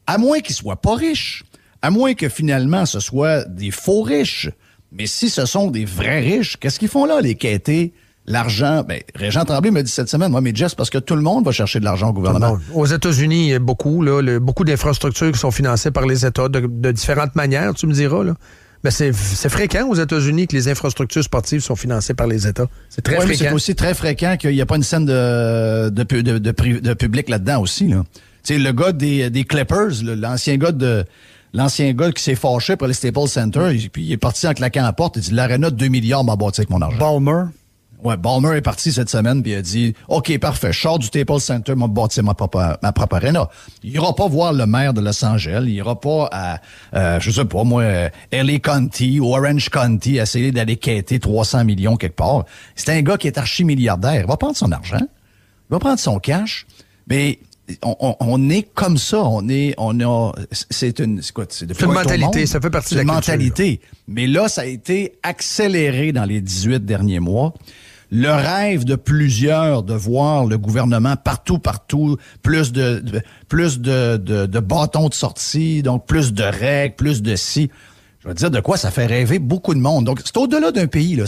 à moins qu'ils soient pas riches, à moins que finalement ce soit des faux riches. Mais si ce sont des vrais riches, qu'est-ce qu'ils font là, les quêter L'argent, ben, Régent Tremblay me dit cette semaine, moi, mais Jess, parce que tout le monde va chercher de l'argent au gouvernement. Aux États-Unis, il y a beaucoup, là, beaucoup d'infrastructures qui sont financées par les États de, différentes manières, tu me diras, là. Mais c'est fréquent aux États-Unis que les infrastructures sportives sont financées par les États. C'est très fréquent. C'est aussi très fréquent qu'il n'y a pas une scène de, public là-dedans aussi. Là. Tu sais, le gars des Clippers, l'ancien gars de, l'ancien gars qui s'est fâché pour le Staples Center, puis il est parti en claquant la porte, il dit l'aréna de 2 milliards m'a bâti avec mon argent. Balmer. Ouais, Balmer est parti cette semaine, puis il a dit OK, parfait, je du Staples Center, m'a bâti ma propre, ma propre arena. Il ira pas voir le maire de Los Angeles, il ira pas à, euh, je sais pas moi, euh, LA County ou Orange County essayer d'aller quêter 300 millions quelque part. C'est un gars qui est archi milliardaire. Il va prendre son argent, il va prendre son cash, mais on, est comme ça. On est, on a, c'est une, c'est quoi, c'est une mentalité. ça fait partie de la mentalité. Mais là, ça a été accéléré dans les 18 derniers mois. Le rêve de plusieurs de voir le gouvernement partout, partout, plus de, plus de, de, de bâtons de sortie, donc plus de règles, plus de si je veux dire de quoi ça fait rêver beaucoup de monde. Donc, c'est au-delà d'un pays.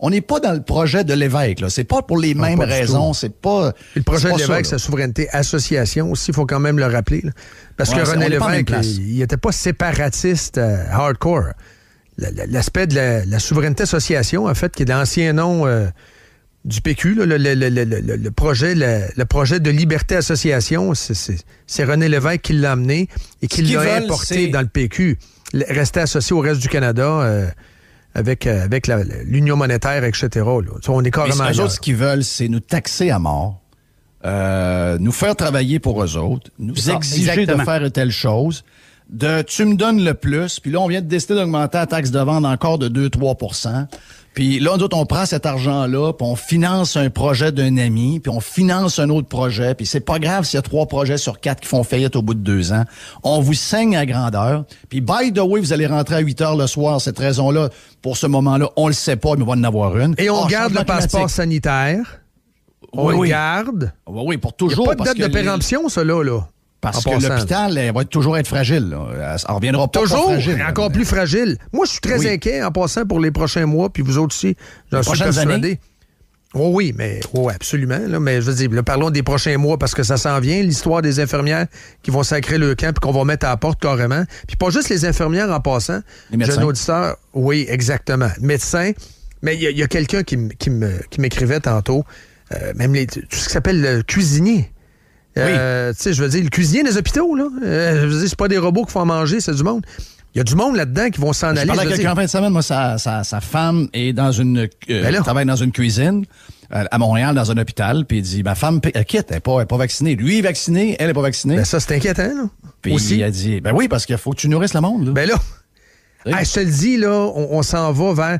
On n'est pas dans le projet de l'évêque. C'est pas pour les mêmes raisons. C'est pas. le projet de l'évêque, sa souveraineté association aussi, il faut quand même le rappeler. Parce que René Lévesque, il n'était pas séparatiste euh, hardcore. L'aspect de la, souveraineté association, en fait, qui est l'ancien nom euh, du PQ, le, projet, le, projet de liberté association, c'est René Lévesque qui l'a amené et qui l'a importé dans le PQ rester associé au reste du Canada euh, avec, euh, avec l'Union monétaire, etc. Là. On est carrément. autres, ce qu'ils veulent, c'est nous taxer à mort, euh, nous faire travailler pour eux autres, nous exiger de faire telle chose. De tu me donnes le plus, puis là, on vient de décider d'augmenter la taxe de vente encore de 2-3 puis là, on prend cet argent-là, puis on finance un projet d'un ami, puis on finance un autre projet, puis c'est pas grave s'il y a trois projets sur quatre qui font faillite au bout de deux ans. On vous saigne à grandeur. Puis by the way, vous allez rentrer à 8 heures le soir. Cette raison-là, pour ce moment-là, on le sait pas, mais on va en avoir une. Et on ah, garde le passeport sanitaire. On le garde. Oui, oui, pour toujours. Il n'y a pas de date de péremption, cela, là. Parce que l'hôpital va toujours être fragile. Elle reviendra pas. Toujours, encore plus fragile. Moi, je suis très inquiet en passant pour les prochains mois, puis vous autres aussi. J'en suis persuadé. Années? Oh oui, mais oh, absolument. mais je veux dire, parlons des prochains mois parce que ça s'en vient, l'histoire des infirmières qui vont sacrer le camp et qu'on va mettre à la porte carrément. Puis pas juste les infirmières en passant. Les médecins. Oui, exactement. Médecins. Mais il y a, quelqu'un qui, m'écrivait tantôt, euh, même les, tout ce qui s'appelle le cuisinier. Euh, tu sais, je veux dire, le cuisinier des hôpitaux, là. Euh, je veux dire, c'est pas des robots qui font manger, c'est du monde. Il y a du monde là-dedans qui vont s'en aller. Je quelqu'un moi, sa, femme est dans une, euh, ben travaille dans une cuisine à Montréal, dans un hôpital, puis il dit, ma femme elle quitte, elle n'est pas, pas vaccinée. Lui est vacciné, elle est pas vaccinée. Ben ça, c'est inquiétant, là. Puis il a dit, ben oui, parce qu'il faut que tu nourrisses le monde. Ben là, je te le dis, là, on, s'en va vers...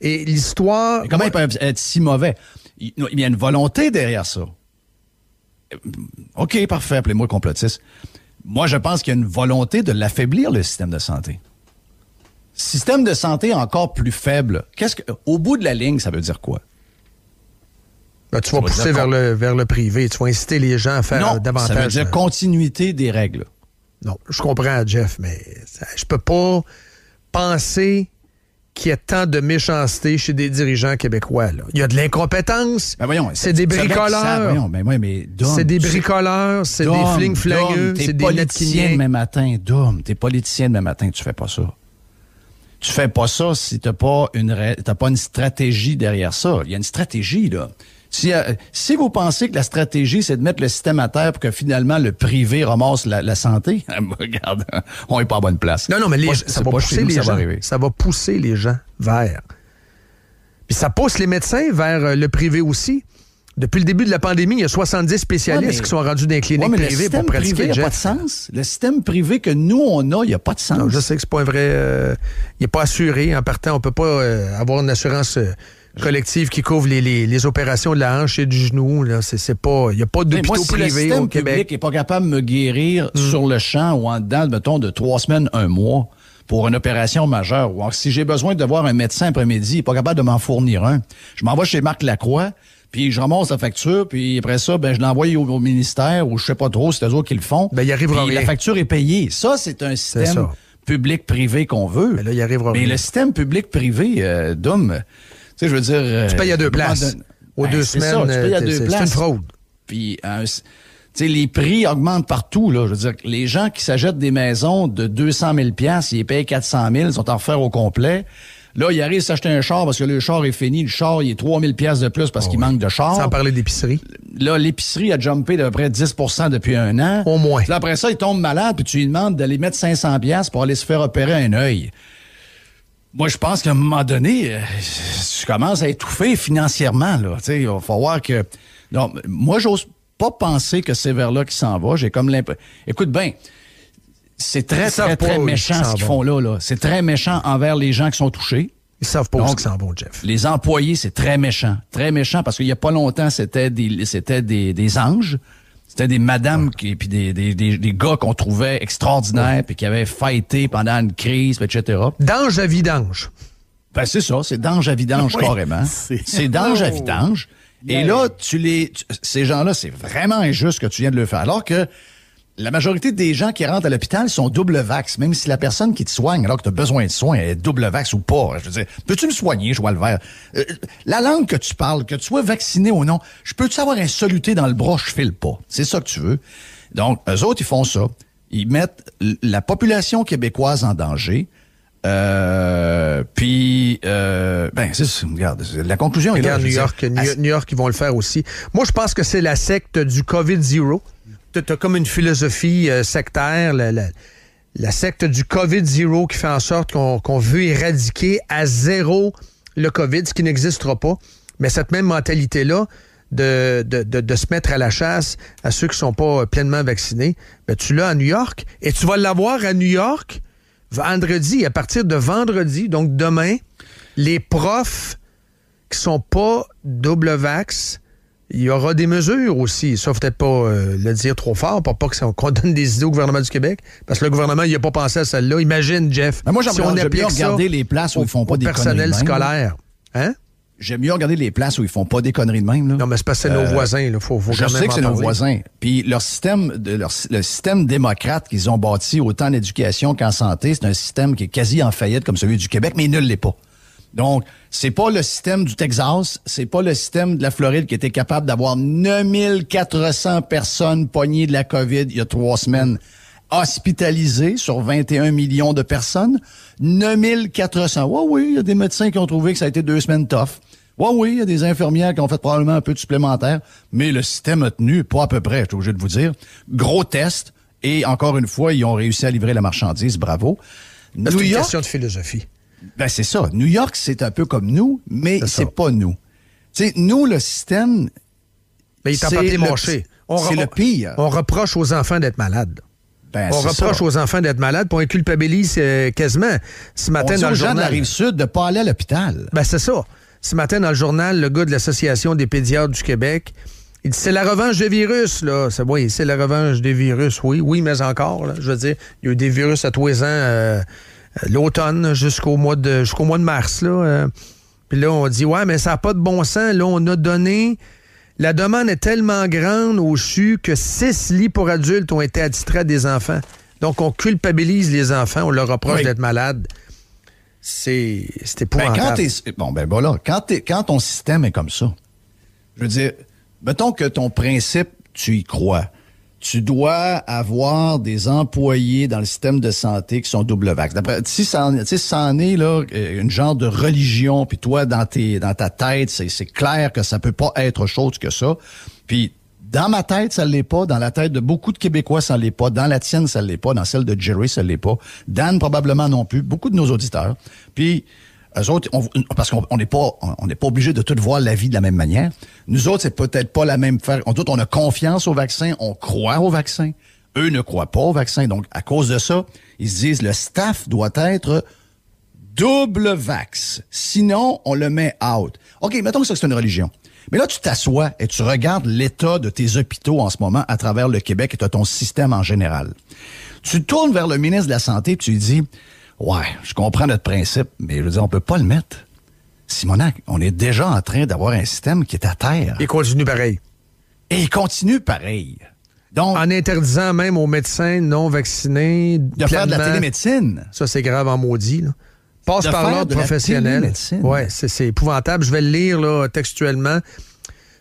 Et l'histoire... Comment ils peuvent être si mauvais? il y a une volonté derrière ça. OK, parfait, appelez-moi complotiste. Moi, je pense qu'il y a une volonté de l'affaiblir, le système de santé. Système de santé encore plus faible. Qu'est-ce que, au bout de la ligne, ça veut dire quoi? Ben, tu vas pousser vers le, vers le privé. Tu vas inciter les gens à faire non, davantage. Ça veut dire continuité des règles. Non, je comprends, Jeff, mais je peux pas penser qu'il y a tant de méchanceté chez des dirigeants québécois. Il y a de l'incompétence. Ben c'est des bricoleurs. c'est des bricoleurs, c'est des fling-flingueux, c'est des politiciens demain matin, T'es politicien demain matin, tu fais pas ça. Tu fais pas ça si t'as pas une t'as pas une stratégie derrière ça. Il y a une stratégie là. Euh, si, vous pensez que la stratégie, c'est de mettre le système à terre pour que finalement le privé ramasse la, santé, ah, bah, regarde, hein, on n'est pas en bonne place. Non, non, mais ça, va pousser les gens. ça va pousser les gens vers. Puis ça pousse les médecins vers euh, le privé aussi. Depuis le début de la pandémie, il y a 70 spécialistes qui sont rendus dans les cliniques privées pour pratiquer. il n'y a pas de sens. Le système privé que nous, on a, il n'a a pas de sens. je sais que c'est pas vrai. Euh, il n'est pas assuré. En partant, on ne peut pas avoir une assurance collective qui couvre les, les, les, opérations de la hanche et du genou. Là, c'est, c'est pas, il n'y a pas d'hôpitaux le système Public est pas capable de me guérir hmm. sur le champ ou en dedans, mettons, de trois semaines, un mois pour une opération majeure. Ou si j'ai besoin de voir un médecin après-midi, il n'est pas capable de m'en fournir un. Je m'envoie chez Marc Lacroix, puis je ramasse la facture, puis après ça, ben, je l'envoie au, ministère ou je sais pas trop, c'est eux autres qui le font. Ben, il arrivera rien. La facture est payée. Ça, c'est un système public-privé qu'on veut. Ben là, arrivera Mais le système public-privé, euh, d'homme, sais, je veux dire. Euh, tu payes à deux places. Aux ben, deux semaines. tu payes à euh, deux places. C'est une fraude. Puis, euh, les prix augmentent partout. Là. Je veux dire, les gens qui s'achètent des maisons de 200 000 ils payent 400 000, ils sont en refaire au complet. Là, ils arrivent à s'acheter un char parce que le char est fini. Le char, il est 3000 pièces de plus parce ah qu'il manque de char. Sans parler d'épicerie. Là, l'épicerie a jumpé d'à peu près 10 depuis un an. Au moins. là après ça, ils tombent malades puis tu lui demandes d'aller mettre 500 pour aller se faire opérer un œil. Moi, je pense qu'à un moment donné, tu euh, commences à étouffer financièrement. Là. Il va falloir que. Non, moi, j'ose pas penser que c'est vers là qu'il s'en va. J'ai comme l'impression. Écoute bien, c'est très, très, très, méchant ce qu'ils font là. là. C'est très méchant envers les gens qui sont touchés. Ils savent pas Donc, ils s'en vont, Jeff. Les employés, c'est très méchant. Très méchant parce qu'il y a pas longtemps, c'était des, c'était des, des anges. C'était des madames et qui, puis des, des, des, gars qu'on trouvait extraordinaires, puis qui avaient fighté pendant une crise, etc. D'ange à vidange. Ben, c'est ça, c'est d'ange à vidange, carrément. C'est d'ange à oh. vidange. Et là, tu les, ces gens-là, c'est vraiment injuste que tu viens de le faire. Alors que la majorité des gens qui rentrent à l'hôpital sont double vax, même si la personne qui te soigne, alors que tu besoin de soins, est double vax ou pas. Je veux dire, peux-tu me soigner, je vois le vert. Euh, la langue que tu parles, que tu sois vacciné ou non, je peux-tu avoir un soluté dans le bras, je file pas. C'est ça que tu veux. Donc, eux autres, ils font ça. Ils mettent la population québécoise en danger. Euh, puis, euh, ben, c'est regarde, la conclusion est Regarde, New York, New, York, ils vont le faire aussi. Moi, je pense que c'est la secte du COVID-0 tu as comme une philosophie euh, sectaire, la, secte du COVID-0 qui fait en sorte qu'on veut éradiquer à zéro le COVID, ce qui n'existera pas. Mais cette même mentalité-là de, se mettre à la chasse à ceux qui ne sont pas euh, pleinement vaccinés, ben, tu l'as à New York et tu vas l'avoir à New York vendredi, à partir de vendredi, donc demain, les profs qui sont pas double vax, il y aura des mesures aussi. Sauf peut-être pas euh, le dire trop fort pour pas que ça, donne des idées au gouvernement du Québec. Parce que le gouvernement, il a pas pensé à celle-là. Imagine, Jeff. Ben, moi, si regarder les places où ils font pas des conneries. personnel scolaire. Hein? J'aime mieux regarder les places où ils font pas des conneries de même. Là. Non, mais c'est parce que c'est nos euh, voisins. Là. Faut, faut je sais que c'est nos voisins. Puis leur système, de, le système démocrate qu'ils ont bâti autant en éducation qu'en santé, c'est un système qui est quasi en faillite comme celui du Québec, mais nul ne l'est pas. Donc, c'est pas le système du Texas, c'est pas le système de la Floride qui était capable d'avoir 9400 personnes poignées de la COVID il y a trois semaines hospitalisées sur 21 millions de personnes. 9400. Ouais, oui, il y a des médecins qui ont trouvé que ça a été deux semaines tough. Ouais, oui, il y a des infirmières qui ont fait probablement un peu de supplémentaire, mais le système a tenu, pas à peu près, je suis obligé de vous dire. Gros test, et encore une fois, ils ont réussi à livrer la marchandise, bravo. C'est une question de philosophie. Ben, c'est ça. New York, c'est un peu comme nous, mais c'est pas nous. Tu sais, nous, le système. Ben, il t'a pas C'est le pire. On reproche aux enfants d'être malades. Ben, on reproche aux enfants d'être malades, pour on les culpabilise euh, quasiment. Ce matin, on dit aux le de la rive sud de pas aller à l'hôpital. Ben, c'est ça. Ce matin, dans le journal, le gars de l'Association des pédiatres du Québec, il dit c'est la revanche des virus, là. C'est, oui, c'est la revanche des virus, oui, oui, mais encore, là. Je veux dire, il y a eu des virus à tous ans. Euh, euh, l'automne jusqu'au mois de jusqu'au mois de mars. Là, euh. puis là, on dit Ouais, mais ça n'a pas de bon sens. Là, on a donné. La demande est tellement grande au CHU que six lits pour adultes ont été attitrés à des enfants. Donc, on culpabilise les enfants, on leur reproche d'être malades. C'est ben, épouvantable. Ben bon, ben voilà. Quand, quand ton système est comme ça, je veux dire, mettons que ton principe, tu y crois tu dois avoir des employés dans le système de santé qui sont double vax. Si ça en, ça en est là, euh, une genre de religion, puis toi, dans, tes, dans ta tête, c'est clair que ça peut pas être autre que ça. Puis dans ma tête, ça l'est pas. Dans la tête de beaucoup de Québécois, ça l'est pas. Dans la tienne, ça l'est pas. Dans celle de Jerry, ça l'est pas. Dan, probablement non plus. Beaucoup de nos auditeurs. Puis autres, parce qu'on n'est pas, on n'est pas obligé de tout voir la vie de la même manière. Nous autres, c'est peut-être pas la même faire. On on a confiance au vaccin, on croit au vaccin. Eux ne croient pas au vaccin. Donc, à cause de ça, ils se disent le staff doit être double vax. Sinon, on le met out. OK, mettons que ça, c'est une religion. Mais là, tu t'assois et tu regardes l'état de tes hôpitaux en ce moment à travers le Québec et de ton système en général. Tu tournes vers le ministre de la Santé et tu lui dis, oui, je comprends notre principe, mais je veux dire, on peut pas le mettre. Simonac, on est déjà en train d'avoir un système qui est à terre. Et continue pareil. Et il continue pareil. Donc, en interdisant même aux médecins non vaccinés de faire de la télémédecine. Ça, c'est grave en maudit. Là. Passe par l'ordre professionnel. Oui, c'est épouvantable. Je vais le lire textuellement.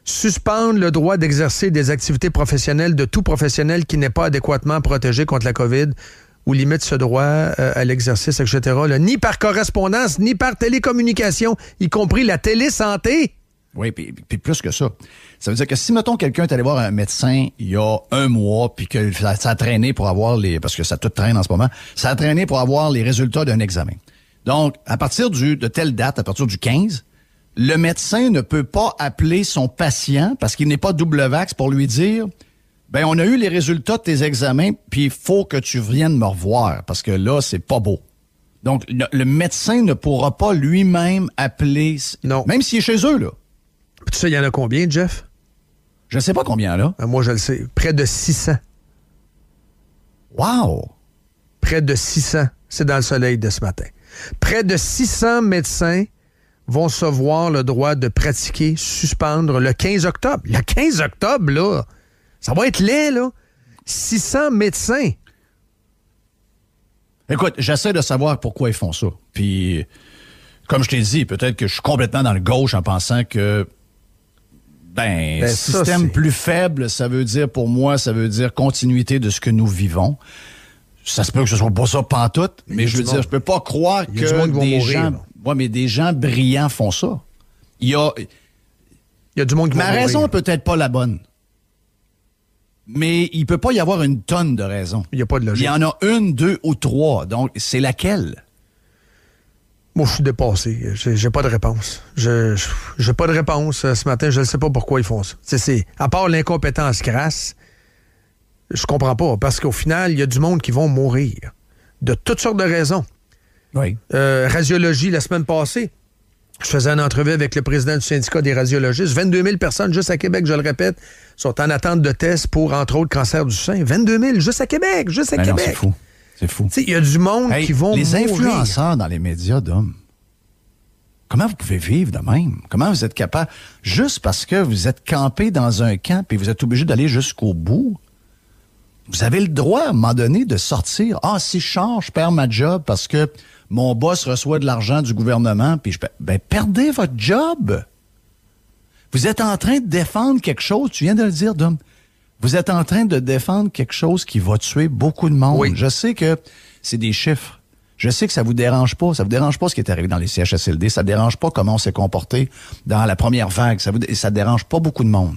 Suspendre le droit d'exercer des activités professionnelles de tout professionnel qui n'est pas adéquatement protégé contre la COVID ou limite ce droit euh, à l'exercice, etc., ni par correspondance, ni par télécommunication, y compris la télésanté. Oui, puis, plus que ça. Ça veut dire que si, mettons, quelqu'un est allé voir un médecin il y a un mois, puis que ça, a traîné pour avoir les... parce que ça tout traîne en ce moment, ça a traîné pour avoir les résultats d'un examen. Donc, à partir du, de telle date, à partir du 15, le médecin ne peut pas appeler son patient parce qu'il n'est pas double vax pour lui dire ben, on a eu les résultats de tes examens, puis il faut que tu viennes me revoir, parce que là, c'est pas beau. Donc, le, médecin ne pourra pas lui-même appeler. Non. Même s'il est chez eux, là. Tu sais, il y en a combien, Jeff? Je ne sais pas combien, là. Ben, moi, je le sais. Près de 600. Wow! Près de 600. C'est dans le soleil de ce matin. Près de 600 médecins vont se voir le droit de pratiquer, suspendre le 15 octobre. Le 15 octobre, là, ça va être laid, là. 600 médecins. Écoute, j'essaie de savoir pourquoi ils font ça. Puis, comme je t'ai dit, peut-être que je suis complètement dans le gauche en pensant que ben, ben système plus faible, ça veut dire pour moi, ça veut dire continuité de ce que nous vivons. Ça se peut que ce soit pas ça pantoute, mais, mais je veux dire, je peux pas croire que des gens, mais des gens brillants font ça. Il y a, il y a du monde qui Ma raison peut-être pas la bonne mais il peut pas y avoir une tonne de raisons. Il n'y a pas de logique. Il y en a une, deux ou trois. Donc, c'est laquelle? Moi, je suis dépassé. J'ai pas de réponse. Je n'ai pas de réponse euh, ce matin. Je ne sais pas pourquoi ils font ça. C'est, à part l'incompétence crasse, je comprends pas. Parce qu'au final, il y a du monde qui vont mourir. De toutes sortes de raisons. Oui. Euh, radiologie la semaine passée. Je faisais une entrevue avec le président du syndicat des radiologistes. 22 000 personnes juste à Québec, je le répète, sont en attente de tests pour, entre autres, cancer du sein. 22 000 juste à Québec, juste à Québec. C'est fou. C'est fou. Il y a du monde qui vont. Les influenceurs dans les médias, d'hommes. Comment vous pouvez vivre de même? Comment vous êtes capable, juste parce que vous êtes campé dans un camp et vous êtes obligé d'aller jusqu'au bout, vous avez le droit à un moment donné de sortir. Ah, si je change, je perds ma job parce que mon boss reçoit de l'argent du gouvernement, puis je ben perdez votre job. Vous êtes en train de défendre quelque chose, tu viens de le dire, Dom. Vous êtes en train de défendre quelque chose qui va tuer beaucoup de monde. Je sais que c'est des chiffres. Je sais que ça vous dérange pas. Ça vous dérange pas ce qui est arrivé dans les CHSLD. Ça dérange pas comment on s'est comporté dans la première vague. Ça vous, ça dérange pas beaucoup de monde.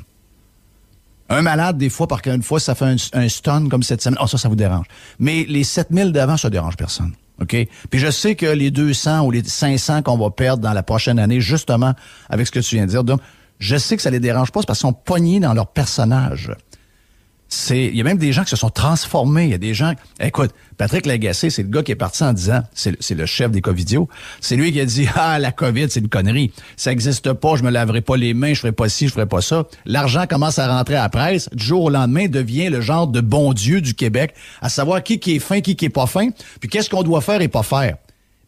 Un malade, des fois, par une fois, ça fait un, stun comme cette semaine. Ah, ça, ça vous dérange. Mais les 7000 d'avant, ça dérange personne. OK? Puis je sais que les 200 ou les 500 qu'on va perdre dans la prochaine année, justement, avec ce que tu viens de dire, donc, je sais que ça les dérange pas, parce qu'ils sont poignés dans leur personnage c'est il y a même des gens qui se sont transformés. Il y a des gens. Écoute, Patrick Lagacé, c'est le gars qui est parti en disant, c'est le, chef des Covidios, c'est lui qui a dit ah la Covid c'est une connerie, ça n'existe pas, je me laverai pas les mains, je ferai pas ci, je ferai pas ça. L'argent commence à rentrer à presse, du jour au lendemain devient le genre de bon Dieu du Québec, à savoir qui qui est fin, qui qui est pas fin, puis qu'est-ce qu'on doit faire et pas faire.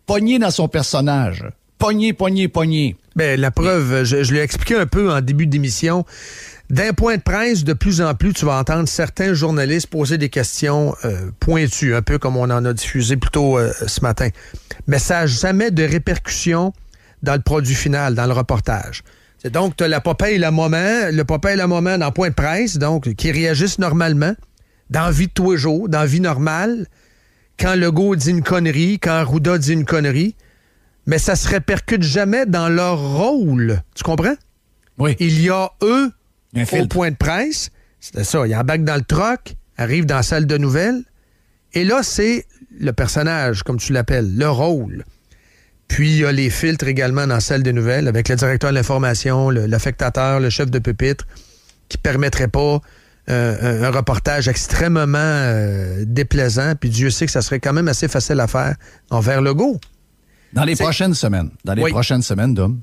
Pogner dans son personnage, pogner, pogner, pogner. Ben la preuve, je, je l'ai expliqué un peu en début d'émission. D'un point de presse, de plus en plus, tu vas entendre certains journalistes poser des questions euh, pointues, un peu comme on en a diffusé plus tôt euh, ce matin. Mais ça n'a jamais de répercussion dans le produit final, dans le reportage. C'est donc, tu as la et la maman, le papa et la moment dans point de presse, donc, qui réagissent normalement, dans vie de tous les jours, dans vie normale, quand Legault dit une connerie, quand Ruda dit une connerie, mais ça se répercute jamais dans leur rôle. Tu comprends? Oui. Il y a, eux, au point de presse. C'était ça. Il embarque dans le troc, arrive dans la salle de nouvelles. Et là, c'est le personnage, comme tu l'appelles, le rôle. Puis il y a les filtres également dans la salle de nouvelles avec le directeur de l'information, l'affectateur, le, chef de pupitre, qui permettrait pas euh, un, reportage extrêmement euh, déplaisant. Puis Dieu sait que ça serait quand même assez facile à faire envers go. Dans les prochaines semaines, dans les prochaines semaines, Dom,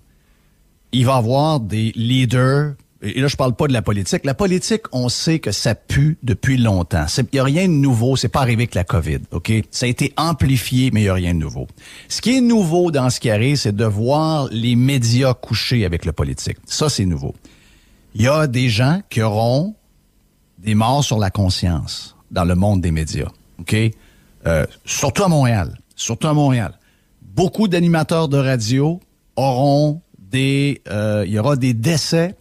il va y avoir des leaders et là, je parle pas de la politique. La politique, on sait que ça pue depuis longtemps. Il n'y a rien de nouveau. C'est pas arrivé avec la COVID. OK? Ça a été amplifié, mais il n'y a rien de nouveau. Ce qui est nouveau dans ce qui arrive, c'est de voir les médias coucher avec le politique. Ça, c'est nouveau. Il y a des gens qui auront des morts sur la conscience dans le monde des médias. OK? Euh, surtout à Montréal. Surtout à Montréal. Beaucoup d'animateurs de radio auront des. il euh, y aura des décès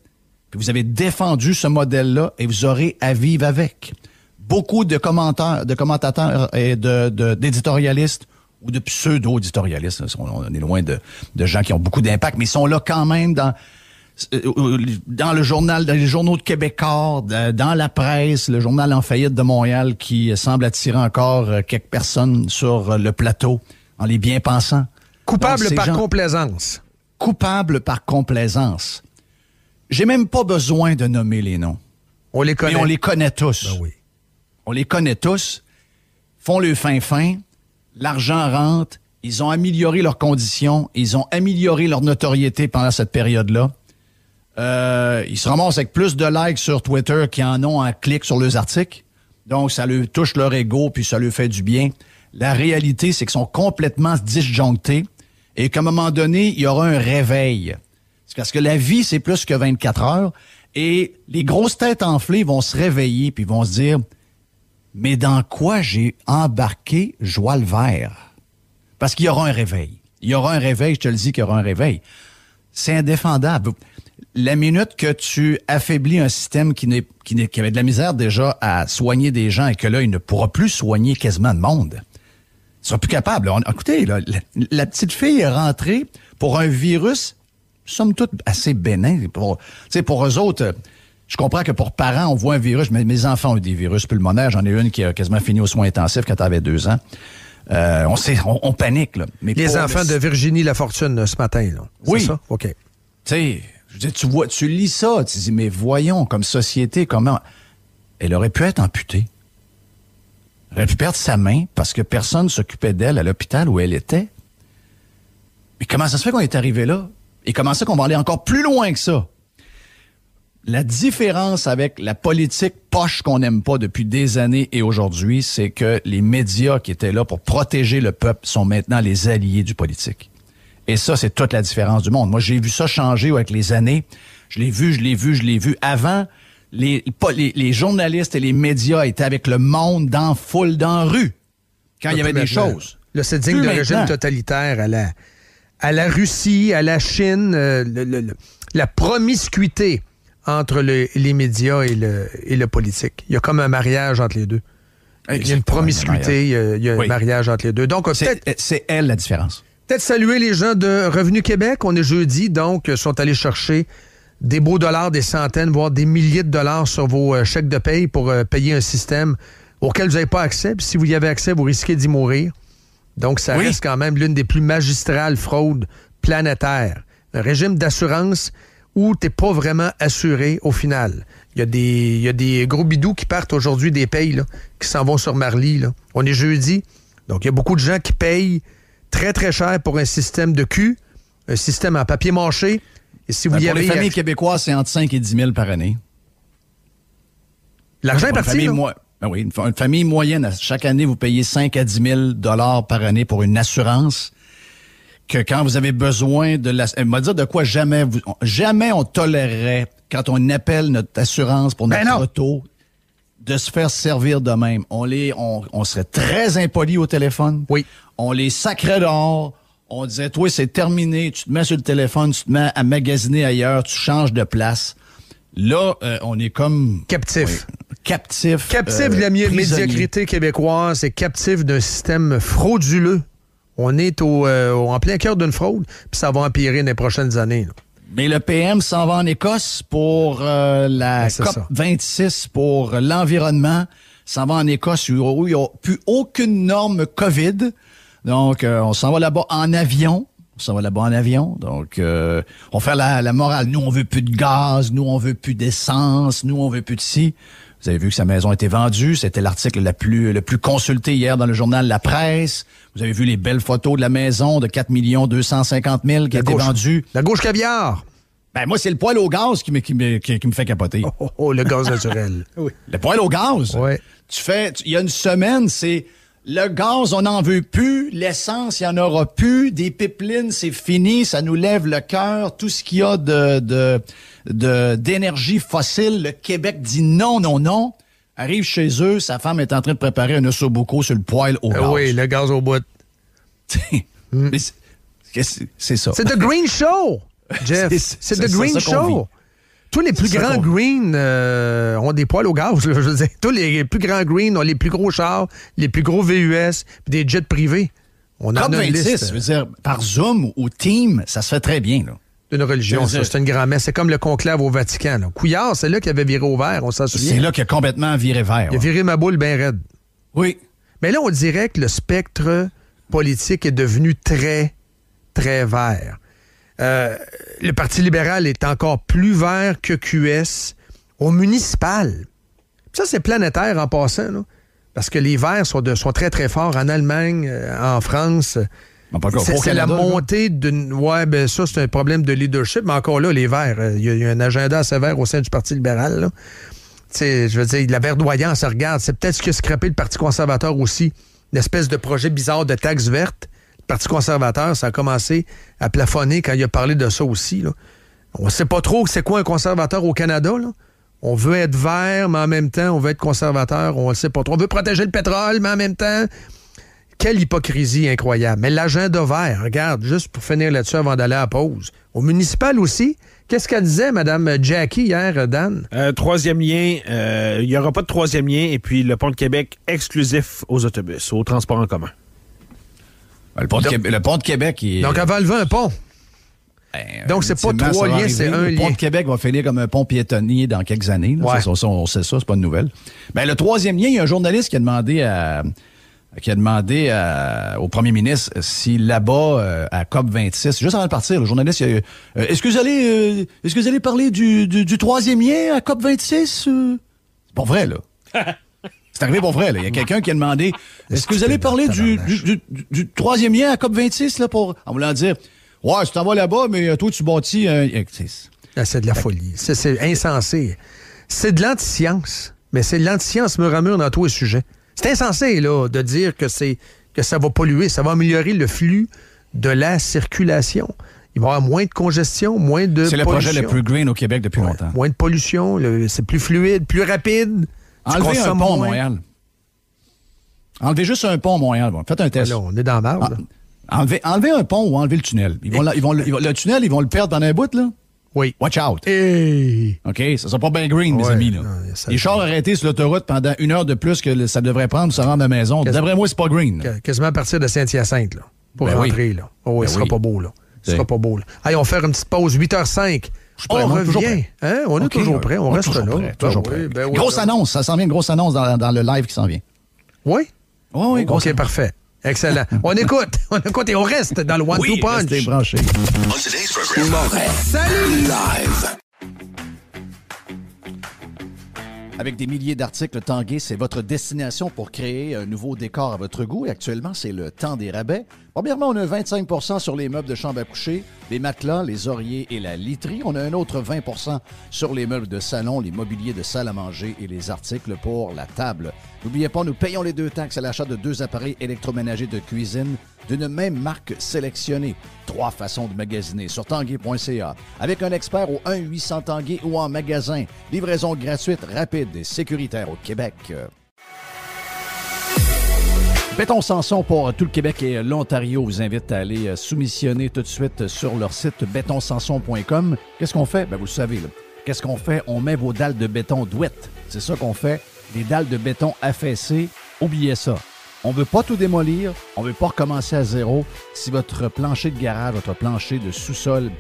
vous avez défendu ce modèle-là et vous aurez à vivre avec. Beaucoup de commentateurs, de commentateurs et d'éditorialistes de, ou de pseudo-éditorialistes, hein, on est loin de, gens qui ont beaucoup d'impact, mais ils sont là quand même dans euh, euh, dans le journal, dans les journaux de Québécois, dans la presse, le journal en faillite de Montréal qui semble attirer encore euh, quelques personnes sur le plateau en les bien pensant. Coupable par complaisance. Coupable par complaisance. J'ai même pas besoin de nommer les noms. On les connaît. on les connaît tous. Ben on les connaît tous. Font le fin fin. L'argent rentre. Ils ont amélioré leurs conditions. Ils ont amélioré leur notoriété pendant cette période-là. Euh, ils se ramassent avec plus de likes sur Twitter qu'ils en ont en clic sur leurs articles. Donc, ça leur touche leur ego, puis ça leur fait du bien. La réalité, c'est qu'ils sont complètement disjonctés et qu'à un moment donné, il y aura un réveil parce que la vie, c'est plus que 24 heures. Et les grosses têtes enflées vont se réveiller puis vont se dire Mais dans quoi j'ai embarqué joie le vert? Parce qu'il y aura un réveil. Il y aura un réveil, je te le dis qu'il y aura un réveil. C'est indéfendable. La minute que tu affaiblis un système qui, n'est, qui, n'est, qui avait de la misère déjà à soigner des gens et que là, il ne pourra plus soigner quasiment de monde, tu seras plus capable. écoutez, la, petite fille est rentrée pour un virus Sommes-toutes assez bénins. Pour, pour eux autres, euh, je comprends que pour parents, on voit un virus. Mais mes enfants ont eu des virus pulmonaires. J'en ai une qui a quasiment fini aux soins intensifs quand elle avait deux ans. Euh, on, sait, on, panique. Là. les enfants de Virginie Lafortune euh, ce matin. Là. Oui. Ça? OK. Tu tu, vois, tu lis ça, tu dis, mais voyons, comme société, comment. Elle aurait pu être amputée. Elle aurait pu perdre sa main parce que personne ne s'occupait d'elle à l'hôpital où elle était. Mais comment ça se fait qu'on est arrivé là? Et comment ça qu'on va aller encore plus loin que ça? La différence avec la politique poche qu'on n'aime pas depuis des années et aujourd'hui, c'est que les médias qui étaient là pour protéger le peuple sont maintenant les alliés du politique. Et ça, c'est toute la différence du monde. Moi, j'ai vu ça changer avec les années. Je l'ai vu, je l'ai vu, je l'ai vu. Avant, les, journalistes et les médias étaient avec le monde dans foule, dans rue, quand il y avait des choses. Le setting de régime totalitaire à la à la Russie, à la Chine, euh, le, la promiscuité entre les médias et le, politique. Il y a comme un mariage entre les deux. il y a une promiscuité, il y a, un mariage entre les deux. Donc, c'est elle la différence. Peut-être saluer les gens de Revenu Québec. On est jeudi, donc, euh, sont allés chercher des beaux dollars, des centaines, voire des milliers de dollars sur vos euh, chèques de paye pour payer un système auquel vous n'avez pas accès. si vous y avez accès, vous risquez d'y mourir. Donc, ça reste quand même l'une des plus magistrales fraudes planétaires. Un régime d'assurance où tu n'es pas vraiment assuré au final. Il y, a des, des gros bidous qui partent aujourd'hui des pays, qui s'en vont sur Marly. On est jeudi. Donc, il y a beaucoup de gens qui payent très, très cher pour un système de cul, un système en papier mâché. Et si vous ben, avez les familles euh, québécoises, c'est entre 5 et 10 000 par année. L'argent est parti. moi, ben oui, une, famille moyenne, chaque année, vous payez 5 à 10 000 dollars par année pour une assurance que quand vous avez besoin de la... Elle m'a de quoi jamais, jamais on tolérerait quand on appelle notre assurance pour ben notre auto de se faire servir de même. On les, on, on serait très impoli au téléphone. Oui. On les sacrait dehors. On disait, toi, c'est terminé. Tu te mets sur le téléphone, tu te mets à magasiner ailleurs, tu changes de place. Là, euh, on est comme... Captif. captif. Captif de la euh, médiocrité québécoise C'est captif d'un système frauduleux. On est euh, au, en plein cœur d'une fraude, puis ça va empirer dans les prochaines années. Mais le PM s'en va en Écosse pour la COP 26 pour l'environnement. S'en va en Écosse où il n'y a plus aucune norme COVID. Donc, on s'en va là-bas en avion. Ça va là-bas en avion. Donc, euh, on fait la, morale. Nous, on veut plus de gaz. Nous, on veut plus d'essence. Nous, on veut plus de ci. Vous avez vu que sa maison a été vendue. C'était l'article le plus consulté hier dans le journal La Presse. Vous avez vu les belles photos de la maison de 4 250 000 qui a été vendue. La gauche caviar. Ben, moi, c'est le poêle au gaz qui me, qui qui, me fait capoter. Oh, oh, oh le gaz naturel. oui. Le poêle au gaz? Oui. Tu fais, il y a une semaine, c'est le gaz, on n'en veut plus. L'essence, il n'y en aura plus. Des pipelines, c'est fini. Ça nous lève le cœur. Tout ce qu'il y a de, d'énergie fossile, le Québec dit non, non, non. Arrive chez eux, sa femme est en train de préparer un ossobouco sur le poêle au eh gaz. oui, le gaz au bout. Hmm. c'est, ça. C'est The Green Show, Jeff. c'est The Green Show. Tous les plus grands greens euh, ont des poils au gaz. je Tous les plus grands greens ont les plus gros chars, les plus gros VUS, des jets privés. On a 26, je veux dire, par Zoom ou Team, ça se fait très bien. Là. Une religion, c'est une grand-messe. C'est comme le conclave au Vatican. Couillard, c'est là qu'il avait viré au vert, on s'en souvient. C'est là qu'il a complètement viré vert. Il a viré ma boule bien raide. Oui. Mais là, on dirait que le spectre politique est devenu très, très vert. Euh, le Parti libéral est encore plus vert que QS au municipal. Ça, c'est planétaire en passant, là, parce que les verts sont, très, très forts en Allemagne, euh, en France. C'est la montée d'une. Ouais, ben ça, c'est un problème de leadership, mais encore là, les verts, euh, il y, a, un agenda sévère au sein du Parti libéral. Là. sais, je veux dire, la verdoyance, regarde, c'est peut-être ce qui a scrappé le Parti conservateur aussi, une espèce de projet bizarre de taxes vertes. Parti conservateur, ça a commencé à plafonner quand il a parlé de ça aussi. On ne sait pas trop c'est quoi un conservateur au Canada. On veut être vert, mais en même temps, on veut être conservateur. On ne sait pas trop. On veut protéger le pétrole, mais en même temps, quelle hypocrisie incroyable. Mais l'agenda vert, regarde, juste pour finir là-dessus avant d'aller à pause. Au municipal aussi, qu'est-ce qu'elle disait, Mme Jackie, hier, Dan? Euh, troisième lien, euh, il y n'y aura pas de troisième lien, et puis le pont de Québec exclusif aux autobus, aux transports en commun le, pont de Québec, le de Donc, avant lever un pont. Ben, Donc, c'est pas trois liens, c'est un lien. Le pont de Québec va finir comme un pont piétonnier dans quelques années. Ça, on sait ça, c'est pas de nouvelle. Mais ben, le troisième lien, il y a un journaliste qui a demandé qui a demandé au premier ministre si là-bas, euh, à COP26, juste avant de partir, le journaliste, euh, est-ce que vous allez euh, est-ce que vous allez parler du, du troisième lien à COP26? c'est pas vrai, là. C'est arrivé pour vrai. Là. Il y a ah, quelqu'un qui a demandé ah, Est-ce que vous allez parler du, du, troisième lien à COP26 là, pour, en voulant dire Ouais, je t'en vas là-bas, mais euh, toi, tu bâtis un. Eh, ah, c'est de la folie. C'est insensé. C'est de l'antiscience. Mais c'est de me ramure dans tous les sujets. C'est insensé, de dire que c'est que ça va polluer, ça va améliorer le flux de la circulation. Il va y avoir moins de congestion, moins de. C'est le projet le plus green au Québec depuis longtemps. Moins de pollution, c'est plus fluide, plus rapide. Enlevez un pont à Montréal. Enlevez juste un pont à Montréal. Bon. Faites un test. Là, on est dans ah, le enlevez, un pont ou enlevez le tunnel. Ils vont, ils vont le, tunnel, ils vont le perdre dans un bout, là. Oui. Watch out. OK, ça sera pas bien green, mes amis. les chars arrêtés sur l'autoroute pendant une heure de plus que ça devrait prendre pour se rendre à la maison. D'après moi, c'est pas green. Quasiment à partir de Saint-Hyacinthe, là. Pour ben rentrer, là. Oh, ce ben ne sera pas beau, là. Ce sera pas beau, là. Allez, on va faire une petite pause. 8h05 on revient. Hein? On est toujours prêt. On, reste là. Toujours ah prêt. Ben grosse ben annonce. Ça s'en vient, une grosse annonce dans, le live qui s'en vient. Oui? Oui, OK, parfait. Excellent. on écoute. On écoute et on reste dans le One Two Punch. Restez Salut! Live. Avec des milliers d'articles, Tanguay, c'est votre destination pour créer un nouveau décor à votre goût. actuellement, c'est le temps des rabais. Premièrement, on a 25 sur les meubles de chambre à coucher, les matelas, les oreillers et la literie. On a un autre 20 sur les meubles de salon, les mobiliers de salle à manger et les articles pour la table. N'oubliez pas, nous payons les deux taxes à l'achat de deux appareils électroménagers de cuisine d'une même marque sélectionnée. Trois façons de magasiner sur tanguay.ca avec un expert au 1-800 Tanguay ou en magasin. Livraison gratuite, rapide et sécuritaire au Québec. Béton Sanson pour euh, tout le Québec et euh, l'Ontario vous invite à aller euh, soumissionner tout de suite sur leur site betonsanson.com. Qu'est-ce qu'on fait? Ben, vous le savez. Qu'est-ce qu'on fait? On met vos dalles de béton douettes. C'est ça qu'on fait. Des dalles de béton affaissées. Oubliez ça. On ne veut pas tout démolir. On veut pas recommencer à zéro. Si votre plancher de garage, votre plancher de sous-sol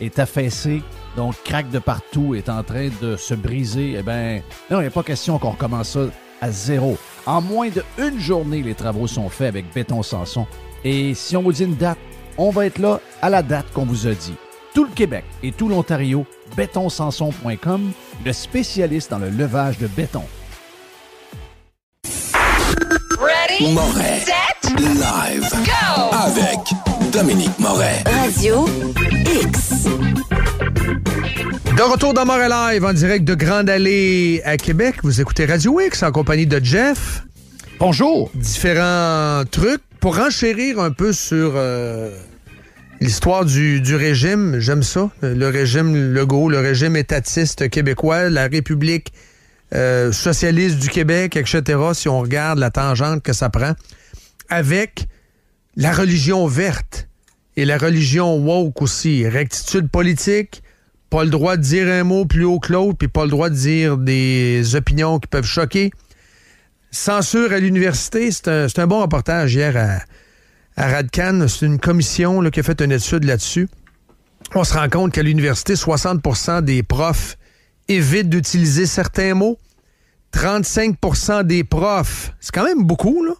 est affaissé, donc craque de partout, est en train de se briser, eh ben, non, il n'y a pas question qu'on recommence ça à zéro. En moins de une journée, les travaux sont faits avec Béton Sanson. Et si on vous dit une date, on va être là à la date qu'on vous a dit. Tout le Québec et tout l'Ontario, sanson.com, le spécialiste dans le levage de béton. Ready? Set. Live. Go! Avec Dominique Moret. Radio X. De retour dans Morelive, Live, en direct de Grande Allée à Québec. Vous écoutez Radio X en compagnie de Jeff. Bonjour. Différents trucs. Pour enchérir un peu sur euh, l'histoire du, régime, j'aime ça. Le régime Legault, le régime étatiste québécois, la République euh, socialiste du Québec, etc., si on regarde la tangente que ça prend, avec la religion verte et la religion woke aussi. Rectitude politique, pas le droit de dire un mot plus haut que l'autre, puis pas le droit de dire des opinions qui peuvent choquer. Censure à l'université, c'est un, bon reportage hier à, à Radcan. C'est une commission qui a fait une étude là-dessus. On se rend compte qu'à l'université, 60 des profs évitent d'utiliser certains mots. 35 des profs, c'est quand même beaucoup, là,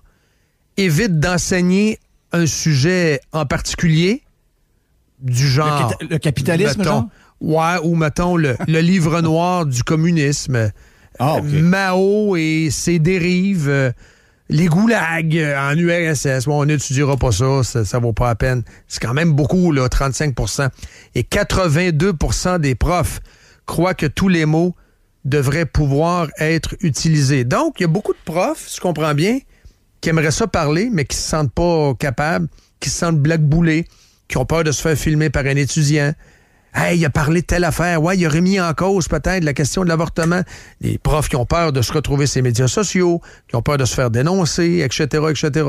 évitent d'enseigner un sujet en particulier, du genre. Le, capitalisme, mettons, genre? ou mettons le, livre noir du communisme. Ah, Mao et ses dérives, euh, les goulags euh, en URSS. on n'étudiera pas ça, ça, ne vaut pas la peine. C'est quand même beaucoup, là, 35 Et 82 des profs croient que tous les mots devraient pouvoir être utilisés. Donc, il y a beaucoup de profs, je comprends bien, qui aimeraient ça parler, mais qui ne se sentent pas capables, qui se sentent blackboulés, qui ont peur de se faire filmer par un étudiant. Hey, il a parlé de telle affaire. Ouais, il a mis en cause peut-être la question de l'avortement. Les profs qui ont peur de se retrouver sur les médias sociaux, qui ont peur de se faire dénoncer, etc., etc.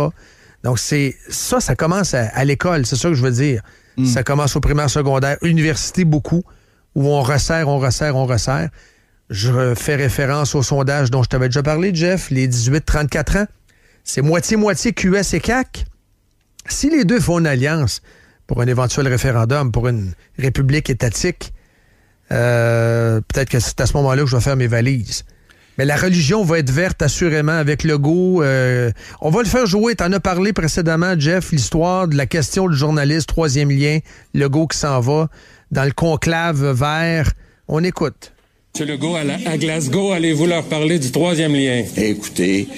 Donc, c'est ça, ça commence à, l'école, c'est ça que je veux dire. Mm. Ça commence au primaire, secondaire, université beaucoup, où on resserre, on resserre, on resserre. Je fais référence au sondage dont je t'avais déjà parlé, Jeff, les 18-34 ans c'est moitié-moitié QS et CAC. Si les deux font une alliance pour un éventuel référendum, pour une république étatique, euh, peut-être que c'est à ce moment-là que je vais faire mes valises. Mais la religion va être verte, assurément, avec le goût. Euh, on va le faire jouer. T'en as parlé précédemment, Jeff, l'histoire de la question du journaliste, troisième lien, le qui s'en va dans le conclave vert. On écoute. Monsieur Legault, à, à Glasgow, allez-vous leur parler du troisième lien? Écoutez,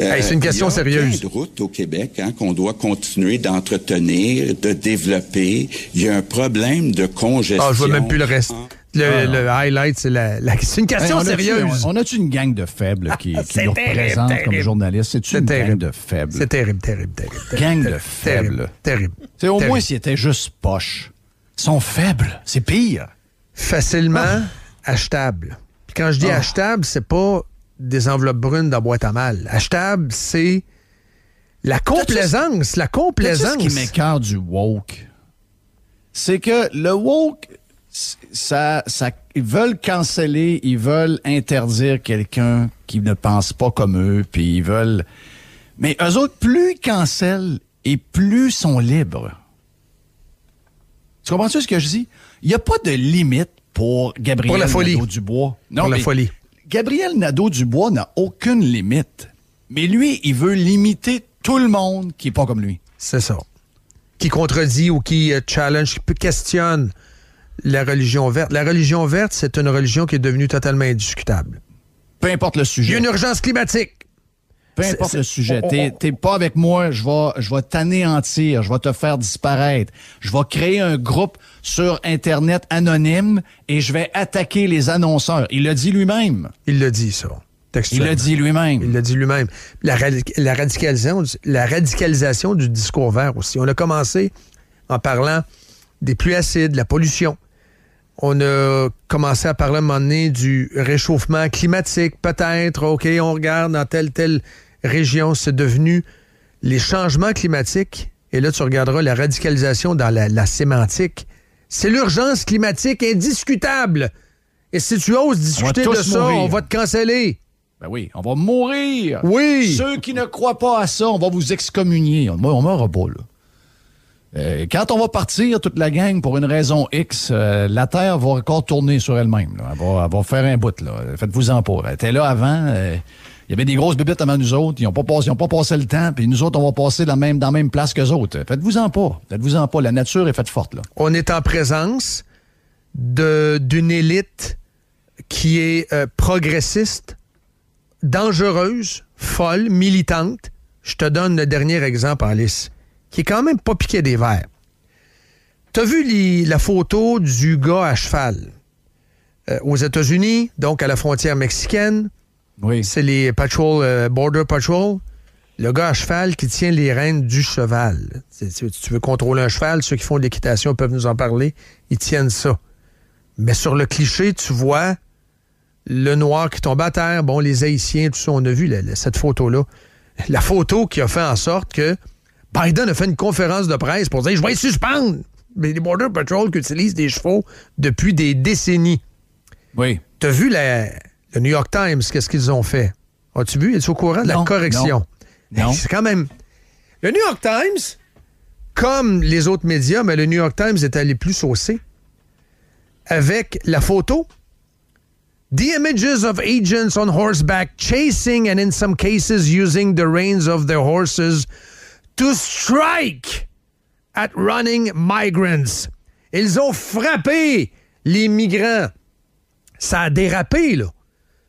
euh, c'est une question sérieuse. il y a sérieuse. de routes au Québec hein, qu'on doit continuer d'entretenir, de développer. Il y a un problème de congestion. Ah, je vois même plus le reste. Ah. Ah, le, highlight, c'est la, C'est une question sérieuse. on a-tu une gang de faibles qui, ah, qui nous représente comme journalistes? C'est une terrible. gang de faibles. C'est terrible, terrible, terrible. Gang de faibles. Terrible. C'est au moins s'ils étaient juste poches. Ils sont faibles. C'est pire. Facilement achetables. quand je dis achetables, achetable, c'est pas des enveloppes brunes dans boîte à mal. Achetable, c'est la complaisance, la complaisance. ce qui m'écarte du woke, c'est que le woke, ça, ça, ils veulent canceller, ils veulent interdire quelqu'un qui ne pense pas comme eux, puis ils veulent. Mais eux autres, plus ils cancellent et plus sont libres. Tu comprends-tu ce que je dis? Il n'y a pas de limite pour Gabriel pour la folie. dubois Non, pour la folie. Gabriel Nadeau-Dubois n'a aucune limite. Mais lui, il veut limiter tout le monde qui n'est pas comme lui. C'est ça. Qui contredit ou qui euh, challenge, qui questionne la religion verte. La religion verte, c'est une religion qui est devenue totalement indiscutable. Peu importe le sujet. Il y a une urgence climatique peu importe le sujet. T'es pas avec moi, je vais, je vais t'anéantir, je vais te faire disparaître. Je vais créer un groupe sur Internet anonyme et je vais attaquer les annonceurs. Il l'a dit lui-même. Il l'a dit, ça. Il l'a dit lui-même. Il l'a dit lui-même. La, radicalisation, la radicalisation du discours vert aussi. On a commencé en parlant des pluies acides, la pollution. On a commencé à parler à un moment donné du réchauffement climatique, peut-être. OK, on regarde dans tel... tel région, c'est devenu les changements climatiques. Et là, tu regarderas la radicalisation dans la, sémantique. C'est l'urgence climatique indiscutable. Et si tu oses discuter de ça, on va te canceller. Ben oui, on va mourir. Oui. Ceux qui ne croient pas à ça, on va vous excommunier. On, on meurt pas, là. Euh, quand on va partir, toute la gang, pour une raison X, euh, la Terre va encore tourner sur elle-même. Elle va, faire un bout. Faites-vous-en pour. Elle était là avant. Euh, il y avait des grosses bébites avant nous autres, ils n'ont pas, passé, pas passé le temps, puis nous autres, on va passer dans la même, dans même place qu'eux autres. Faites-vous-en pas. Faites-vous-en pas. La nature est faite forte, là. On est en présence d'une élite qui est euh, progressiste, dangereuse, folle, militante. Je te donne le dernier exemple Alice, qui est quand même pas piqué des verres. Tu as vu la photo du gars à cheval euh, aux États-Unis, donc à la frontière mexicaine, c'est les patrol, euh, Border Patrol. Le gars à cheval qui tient les rênes du cheval. Si tu veux contrôler un cheval, ceux qui font de l'équitation peuvent nous en parler. Ils tiennent ça. Mais sur le cliché, tu vois le noir qui tombe à terre. Bon, les Haïtiens, tout ça, on a vu cette photo-là. La photo qui a fait en sorte que Biden a fait une conférence de presse pour dire Je vais suspendre mais les Border Patrol qui utilisent des chevaux depuis des décennies. Oui. T'as vu la, le New York Times, qu'est-ce qu'ils ont fait? As-tu vu? Es-tu au courant de la correction? Non. Ben, c'est quand même. Le New York Times, comme les autres médias, mais le New York Times est allé plus saucer avec la photo. The images of agents on horseback chasing and in some cases using the reins of their horses to strike at running migrants. Ils ont frappé les migrants. Ça a dérapé, là.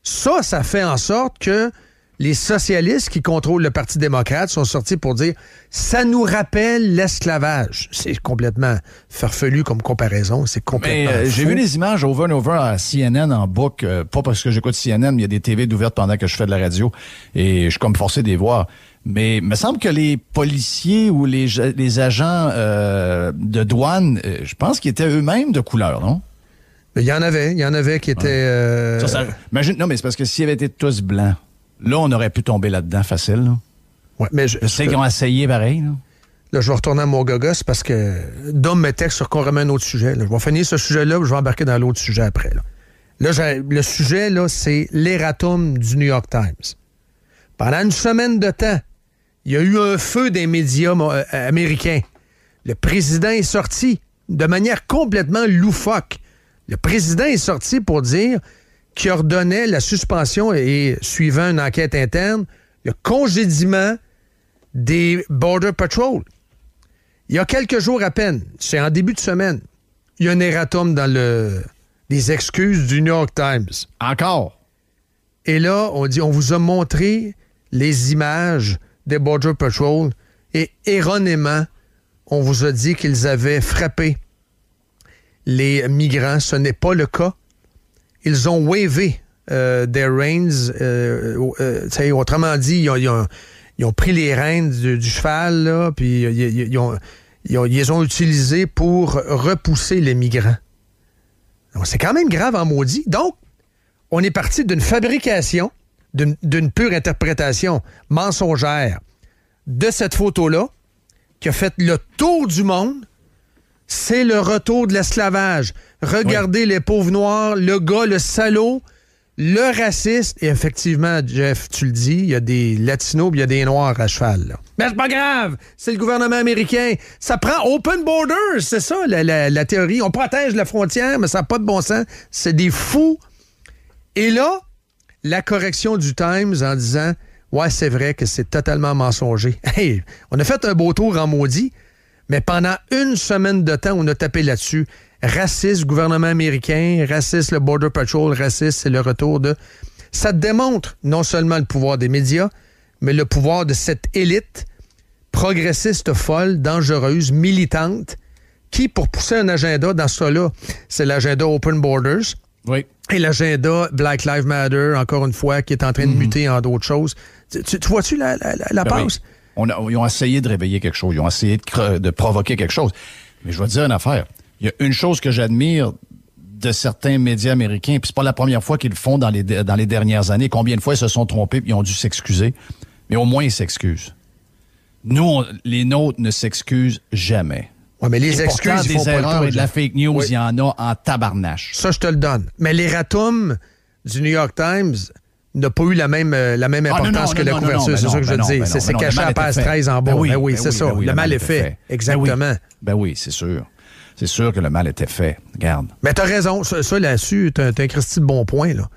Ça, ça fait en sorte que les socialistes qui contrôlent le Parti démocrate sont sortis pour dire ça nous rappelle l'esclavage. C'est complètement farfelu comme comparaison. C'est complètement. Euh, j'ai vu les images over and over à CNN en boucle. Euh, pas parce que j'écoute CNN, mais il y a des TV d'ouvertes pendant que je fais de la radio et je suis comme forcé des les voir. Mais il me semble que les policiers ou les, agents euh, de douane, je pense qu'ils étaient eux-mêmes de couleur, non? Il y en avait, il y en avait qui étaient. Euh, imagine, non, mais c'est parce que s'ils avaient été tous blancs, là, on aurait pu tomber là-dedans facile. Ouais, mais je, sais qu'ils ont essayé pareil. Là. je vais retourner à mon gogos parce que Dom me texte sur qu'on remet un autre sujet. Je vais finir ce sujet-là, je vais embarquer dans l'autre sujet après. Là, le sujet, là, c'est l'erratum du New York Times. Pendant une semaine de temps, il y a eu un feu des médias euh, américains. Le président est sorti de manière complètement loufoque le président est sorti pour dire qu'il ordonnait la suspension et, suivant une enquête interne, le congédiement des Border Patrol. Il y a quelques jours à peine, c'est en début de semaine, il y a un erratum dans le, les excuses du New York Times. Encore. Et là, on dit, on vous a montré les images des Border Patrol et erronément, on vous a dit qu'ils avaient frappé les migrants. Ce n'est pas le cas. Ils ont wavé euh, des reins. Euh, euh, autrement dit, ils ont, pris les reins du, cheval, puis ils, ont, les ont utilisés pour repousser les migrants. C'est quand même grave en maudit. Donc, on est parti d'une fabrication, d'une pure interprétation mensongère de cette photo-là qui a fait le tour du monde c'est le retour de l'esclavage. Regardez les pauvres noirs, le gars, le salaud, le raciste. Et effectivement, Jeff, tu le dis, il y a des latinos, il y a des noirs à cheval. Mais c'est pas grave, c'est le gouvernement américain. Ça prend open borders, c'est ça la, théorie. On protège la frontière, mais ça n'a pas de bon sens. C'est des fous. Et là, la correction du Times en disant, ouais, c'est vrai que c'est totalement mensonger. on a fait un beau tour en maudit. Mais pendant une semaine de temps, on a tapé là-dessus. Raciste, gouvernement américain, raciste, le Border Patrol, raciste, c'est le retour de... Ça démontre non seulement le pouvoir des médias, mais le pouvoir de cette élite progressiste folle, dangereuse, militante, qui, pour pousser un agenda, dans ce là c'est l'agenda Open Borders. Et l'agenda Black Lives Matter, encore une fois, qui est en train de mhm. muter en d'autres choses. Tu, vois-tu la, la, ben on ils ont essayé de réveiller quelque chose, ils ont essayé de, provoquer quelque chose. Mais je vais te dire une affaire. Il y a une chose que j'admire de certains médias américains, puis c'est pas la première fois qu'ils le font dans les, dans les dernières années. Combien de fois ils se sont trompés puis ils ont dû s'excuser? Mais au moins, ils s'excusent. Nous, les nôtres ne s'excusent jamais. Ouais, mais les excuses, ils des font pas et de la fake news, il y en a en tabarnache. Ça, je te le donne. Mais les ratums du New York Times, n'a pas eu la même, euh, la même ah, importance que la couverture. Ben c'est ça que je ben veux dire. Ben c'est caché à passe 13 en bas. Ben oui, c'est ça. le mal est fait. Exactement. Ben oui, c'est sûr. C'est sûr que le mal était fait. garde Mais t'as raison. Ça, là-dessus, t'as un Christy de bon point. Là.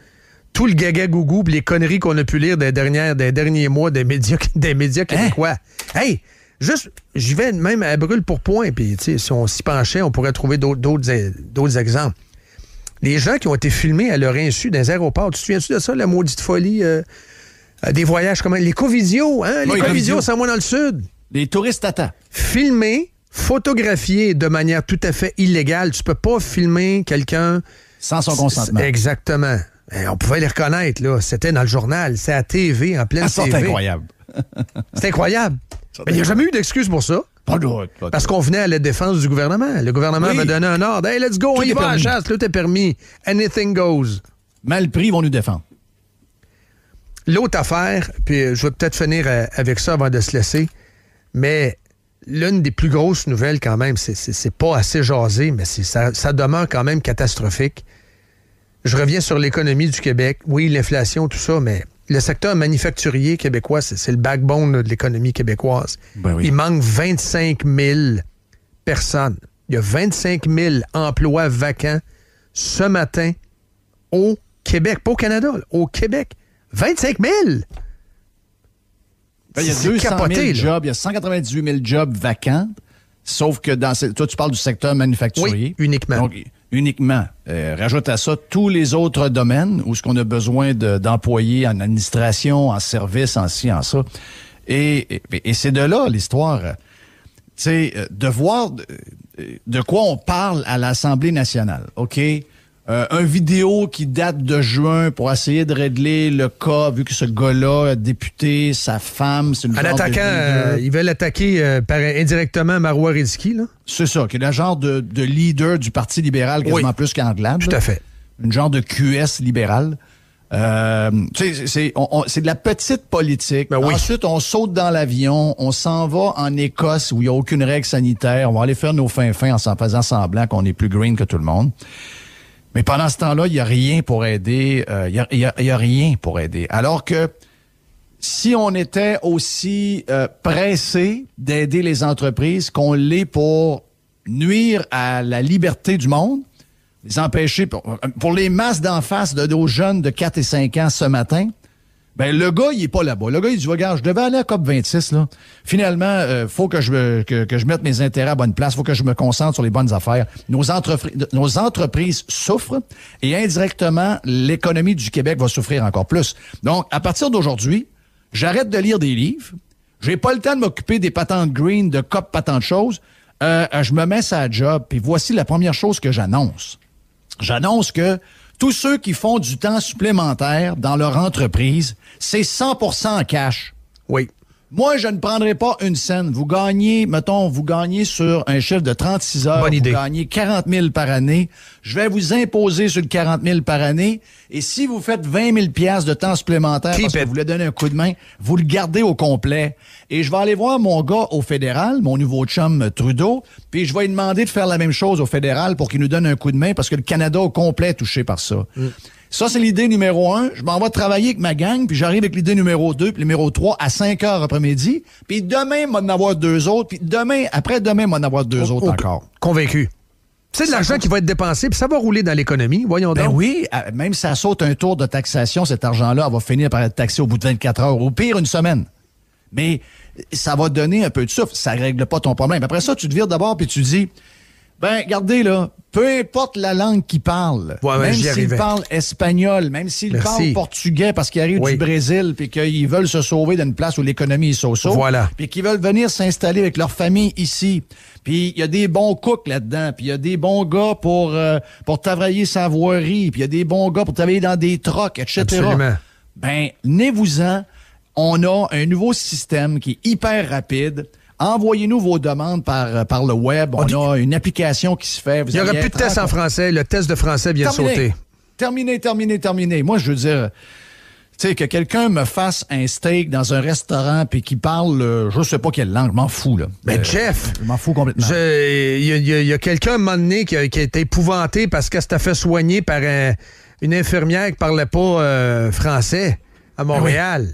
Tout le gaga gougou les conneries qu'on a pu lire des, dernières, des derniers mois des médias, des médias hein? québécois. Hey! Juste, j'y vais même à brûle pour point. Puis, si on s'y penchait, on pourrait trouver d'autres exemples. Les gens qui ont été filmés à leur insu dans les aéroports. Tu te souviens-tu de ça, la maudite folie euh, euh, des voyages comme les visio hein? Les oui, moi dans le sud. Les touristes tata. Filmés, photographiés de manière tout à fait illégale. Tu peux pas filmer quelqu'un sans son consentement. Exactement. Et eh, on pouvait les reconnaître, là. C'était dans le journal, c'est à TV, en pleine ah, C'est incroyable. c'est incroyable. Il n'y a jamais eu d'excuse pour ça. Parce qu'on venait à la défense du gouvernement. Le gouvernement oui. va un ordre. Hey, let's go, on y va à la chasse, tout est permis. Anything goes. Mal pris, vont nous défendre. L'autre affaire, puis je vais peut-être finir euh, avec ça avant de se laisser, mais l'une des plus grosses nouvelles quand même, c'est pas assez jasé, mais ça, ça demeure quand même catastrophique. Je reviens sur l'économie du Québec. Oui, l'inflation, tout ça, mais le secteur manufacturier québécois, c'est le backbone de l'économie québécoise. Ben il manque 25 000 personnes. Il y a 25 000 emplois vacants ce matin au Québec, pas au Canada, au Québec. 25 000! Ben, il y a 200 000 jobs, il y a 198 000 jobs vacants, sauf que dans... Toi, tu parles du secteur manufacturier. Oui, uniquement. Ok uniquement. Euh, rajoute à ça tous les autres domaines où ce qu'on a besoin d'employés en administration, en service, en ci, en ça. Et, c'est de là l'histoire. Tu sais, euh, de voir de, euh, de, quoi on parle à l'Assemblée nationale, OK? Euh, un vidéo qui date de juin pour essayer de régler le cas, vu que ce gars-là, euh, député, sa femme, c'est une En attaquant, euh, ils veulent attaquer par, indirectement Marois Rizki, là? C'est ça, qui est le genre de, leader du Parti libéral quasiment plus qu'Anglade. Tout à fait. Une genre de QS libéral. c'est de la petite politique. Ben Ensuite, on saute dans l'avion, on s'en va en Écosse où il n'y a aucune règle sanitaire. On va aller faire nos fins-fins en s'en faisant semblant qu'on est plus green que tout le monde. Mais pendant ce temps-là, il n'y a rien pour aider. Euh, il a, y a, rien pour aider. Alors que si on était aussi euh, pressé d'aider les entreprises qu'on l'est pour nuire à la liberté du monde, les empêcher, pour, euh, pour les masses d'en face de nos jeunes de 4 et 5 ans ce matin, ben, le gars, il est pas là-bas. Le gars, il dit, regarde, je devais aller à COP26, là. Finalement, euh, faut que je, que, que, je mette mes intérêts à bonne place. Faut que je me concentre sur les bonnes affaires. Nos, entreprises souffrent et indirectement, l'économie du Québec va souffrir encore plus. Donc, à partir d'aujourd'hui, j'arrête de lire des livres. J'ai pas le temps de m'occuper des patentes green, de COP, de choses. Euh, je me mets à job. Puis voici la première chose que j'annonce. J'annonce que tous ceux qui font du temps supplémentaire dans leur entreprise, c'est 100 en cash. Oui. Moi, je ne prendrai pas une scène. Vous gagnez, mettons, vous gagnez sur un chiffre de 36 heures. Bonne idée. Vous gagnez 40 000 par année. Je vais vous imposer sur le 40 000 par année. Et si vous faites 20 000 pièces de temps supplémentaire parce que vous voulez donner un coup de main, vous le gardez au complet. Et je vais aller voir mon gars au fédéral, mon nouveau chum euh, Trudeau, puis je vais lui demander de faire la même chose au fédéral pour qu'il nous donne un coup de main parce que le Canada au complet est touché par ça. Mm. Ça, c'est l'idée numéro un. Je m'en vais travailler avec ma gang, puis j'arrive avec l'idée numéro deux, puis numéro trois à 5 heures après-midi. Puis demain, en avoir deux autres. Puis demain, après-demain, en avoir deux oh, autres oh, encore. Convaincu. C'est de l'argent qui va être dépensé, puis ça va rouler dans l'économie, voyons ben oui, euh, même si ça saute un tour de taxation, cet argent-là va finir par être taxé au bout de 24 heures, ou pire, une semaine. Mais ça va donner un peu de souffle. Ça règle pas ton problème. Après ça, tu te vires d'abord, puis tu dis, ben, regardez, là, peu importe la langue qu'il parle, même s'il parle espagnol, même s'il parle portugais parce qu'il arrive du Brésil puis qu'ils veulent se sauver d'une place où l'économie est so voilà. puis qu'ils veulent venir s'installer avec leur famille ici, puis il y a des bons cooks là-dedans, puis il y a des bons gars pour, euh, pour travailler sa voirie, puis il y a des bons gars pour travailler dans des trocs, etc. Absolument. Ben, vous en on a un nouveau système qui est hyper rapide, Envoyez-nous vos demandes par, euh, par le web. On, a une application qui se fait. Il n'y aura plus de test en français. Le test de français vient sauté. sauter. Terminé, terminé, terminé. Moi, je veux dire... Tu sais, que quelqu'un me fasse un steak dans un restaurant puis qui parle, euh, je ne sais pas quelle langue, je m'en fous, là. Mais euh, Jeff! m'en fous complètement. Il y a, quelqu'un, un moment donné, qui a, été épouvanté parce qu'elle s'était fait soigner par une infirmière qui parlait pas français à ben Montréal.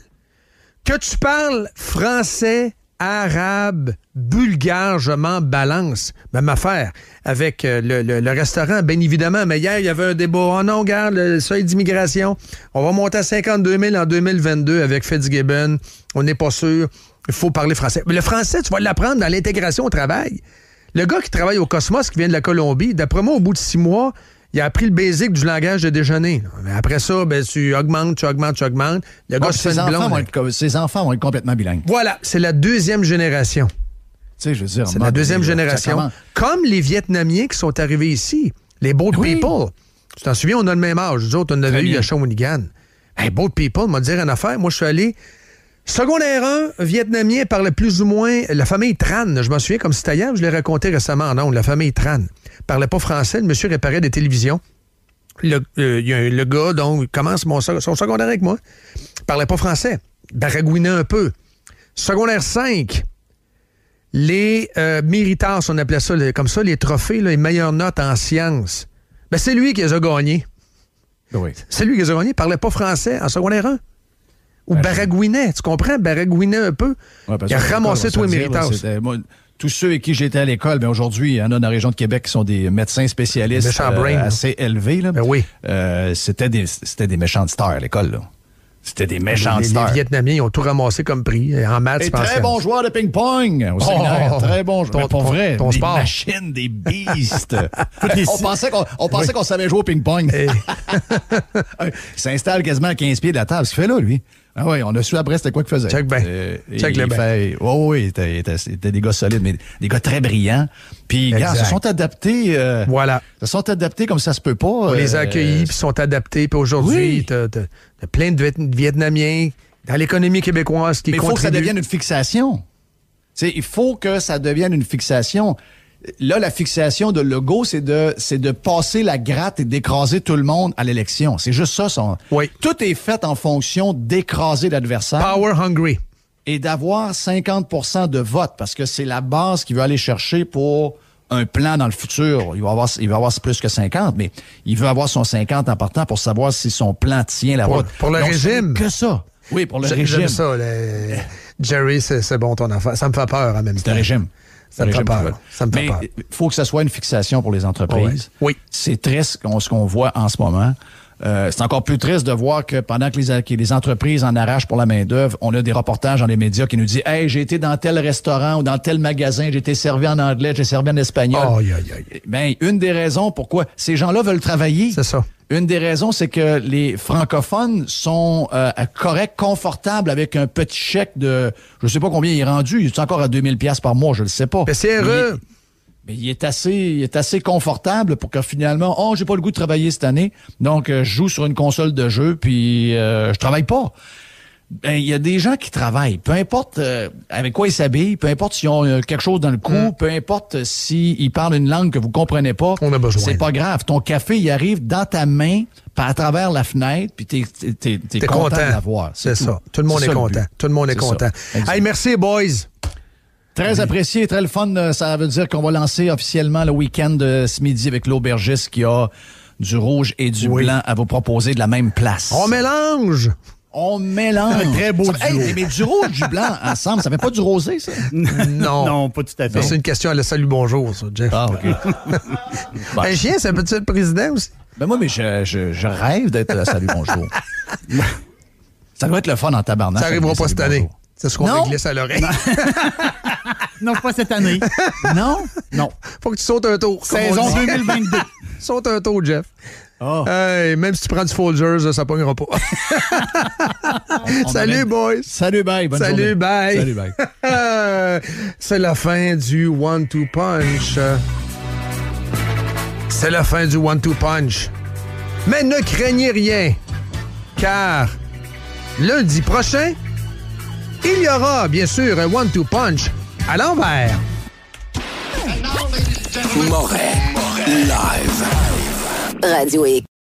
Que tu parles français arabe, bulgare, je m'en balance. Même affaire avec euh, le, restaurant, bien évidemment. Mais hier, il y avait un débat. Oh non, regarde, le seuil d'immigration, on va monter à 52 000 en 2022 avec Fitzgibbon. On n'est pas sûr. Il faut parler français. Mais le français, tu vas l'apprendre dans l'intégration au travail. Le gars qui travaille au Cosmos, qui vient de la Colombie, d'après moi, au bout de six mois, il a appris le basic du langage de déjeuner. Mais après ça, ben, tu augmentes, tu augmentes, tu augmentes. Le gars ses, enfants être, ses enfants vont être complètement bilingues. Voilà, c'est la deuxième génération. Tu sais, je veux dire, c'est la deuxième génération. Comme les Vietnamiens qui sont arrivés ici, les boat people. Tu t'en souviens, on a le même âge. Nous autres, on avait eu à Shawinigan. Les boat people, m'a dire une affaire. Moi, je suis allé Secondaire 1, Vietnamien parlait plus ou moins la famille Tran. Je m'en souviens comme c'était hier, je l'ai raconté récemment Non, la famille Tran. parlait pas français, le monsieur réparait des télévisions. Le, euh, y le gars, donc, commence mon, son secondaire avec moi, parlait pas français, baragouinait un peu. Secondaire 5, les euh, méritants, on appelait ça comme ça, les trophées, les meilleures notes en sciences. Ben, c'est lui qui les a gagnés. Oui. C'est lui qui les a gagnés, parlait pas français en secondaire 1. Ou ben, Baragouinet, tu comprends? Baragouinet un peu. il a ramassé tous les méritants. Euh, tous ceux avec qui j'étais à l'école, mais ben, aujourd'hui, il y en a dans la région de Québec qui sont des médecins spécialistes euh, assez élevés. Ben euh, c'était des, des méchantes stars à l'école. C'était des méchantes les, stars. Les Vietnamiens, ils ont tout ramassé comme prix en maths. Et très bon joueur de ping-pong oh! très bon joueur. Pour vrai, ton des machines, des beasts. on pensait qu'on savait jouer au ping-pong. il s'installe quasiment à 15 pieds de la table. Ce qu'il fait là, lui. Ah oui, on a su après c'était quoi qu'ils faisaient. Check ben. Euh, Check le ben. Oh oui, c'était des gars solides, mais des gars très brillants. Puis, gars, se sont adaptés. Euh, voilà. Se sont adaptés comme ça se peut pas. On les a euh, accueillis, puis sont adaptés. Puis aujourd'hui, oui. t'as plein de Vietnamiens dans l'économie québécoise qui Mais il faut que ça devienne une fixation. T'sais, il faut que ça devienne une fixation. Là, la fixation de logo c'est de, c'est de passer la gratte et d'écraser tout le monde à l'élection. C'est juste ça. Son... Tout est fait en fonction d'écraser l'adversaire. Power hungry. Et d'avoir 50 de vote, parce que c'est la base qu'il veut aller chercher pour un plan dans le futur. Il va avoir, il va avoir plus que 50, mais il veut avoir son 50 en partant pour savoir si son plan tient la route. Pour le régime. Que ça. Oui, pour le régime. ça. Jerry, c'est bon ton enfant. Ça me fait peur en même temps. C'est un régime. Ça me fait peur. Mais il faut que ça soit une fixation pour les entreprises. Oui. C'est triste ce qu'on voit en ce moment. Euh, c'est encore plus triste de voir que pendant que les, les entreprises en arrachent pour la main-d'œuvre, on a des reportages dans les médias qui nous disent Hey, j'ai été dans tel restaurant ou dans tel magasin, j'ai été servi en anglais, j'ai servi en espagnol. Oh, Ben, une des raisons pourquoi ces gens-là veulent travailler. C'est ça. Une des raisons, c'est que les francophones sont euh, corrects, confortables avec un petit chèque de, je sais pas combien il est rendu, il est encore à 2000 pièces par mois, je le sais pas. Mais c'est heureux. Mais il est assez, il est assez confortable pour que finalement, oh, j'ai pas le goût de travailler cette année, donc euh, je joue sur une console de jeu puis euh, je travaille pas. Ben, il y a des gens qui travaillent, peu importe euh, avec quoi ils s'habillent, peu importe s'ils ont euh, quelque chose dans le cou, mm. peu importe euh, s'ils parlent une langue que vous comprenez pas. On C'est pas grave. Ton café, il arrive dans ta main, par à travers la fenêtre, puis t'es es, content, de l'avoir. C'est ça. Tout le monde est, content. Tout le monde est, content. merci, boys. Très apprécié, très le fun. Ça veut dire qu'on va lancer officiellement le week-end de ce midi avec l'aubergiste qui a du rouge et du blanc à vous proposer de la même place. On mélange! On mélange. Un très beau duo. mais du rouge, du blanc ensemble, ça fait pas du rosé, ça? Non. Non, pas tout à fait. C'est une question à la salut bonjour, ça, Jeff. Ah, OK. Un chien, un peut-tu le président aussi? Ben moi, mais je, je, rêve d'être à la salut bonjour. ça doit être le fun en tabarnak. Ça arrivera pas cette année. C'est ce qu'on te glisse à l'oreille. Non. non, pas cette année. Non? Non. Faut que tu sautes un tour. Saison 2022. Saute un tour, Jeff. Oh. Hey, même si tu prends du Folgers, ça pognera pas. Salut, boys. Salut, bye. Salut, bye. Salut, bye. C'est la fin du One-Two Punch. C'est la fin du One-Two Punch. Mais ne craignez rien, car lundi prochain, il y aura bien sûr un One-Two Punch à l'envers. Moret, live. Radio X.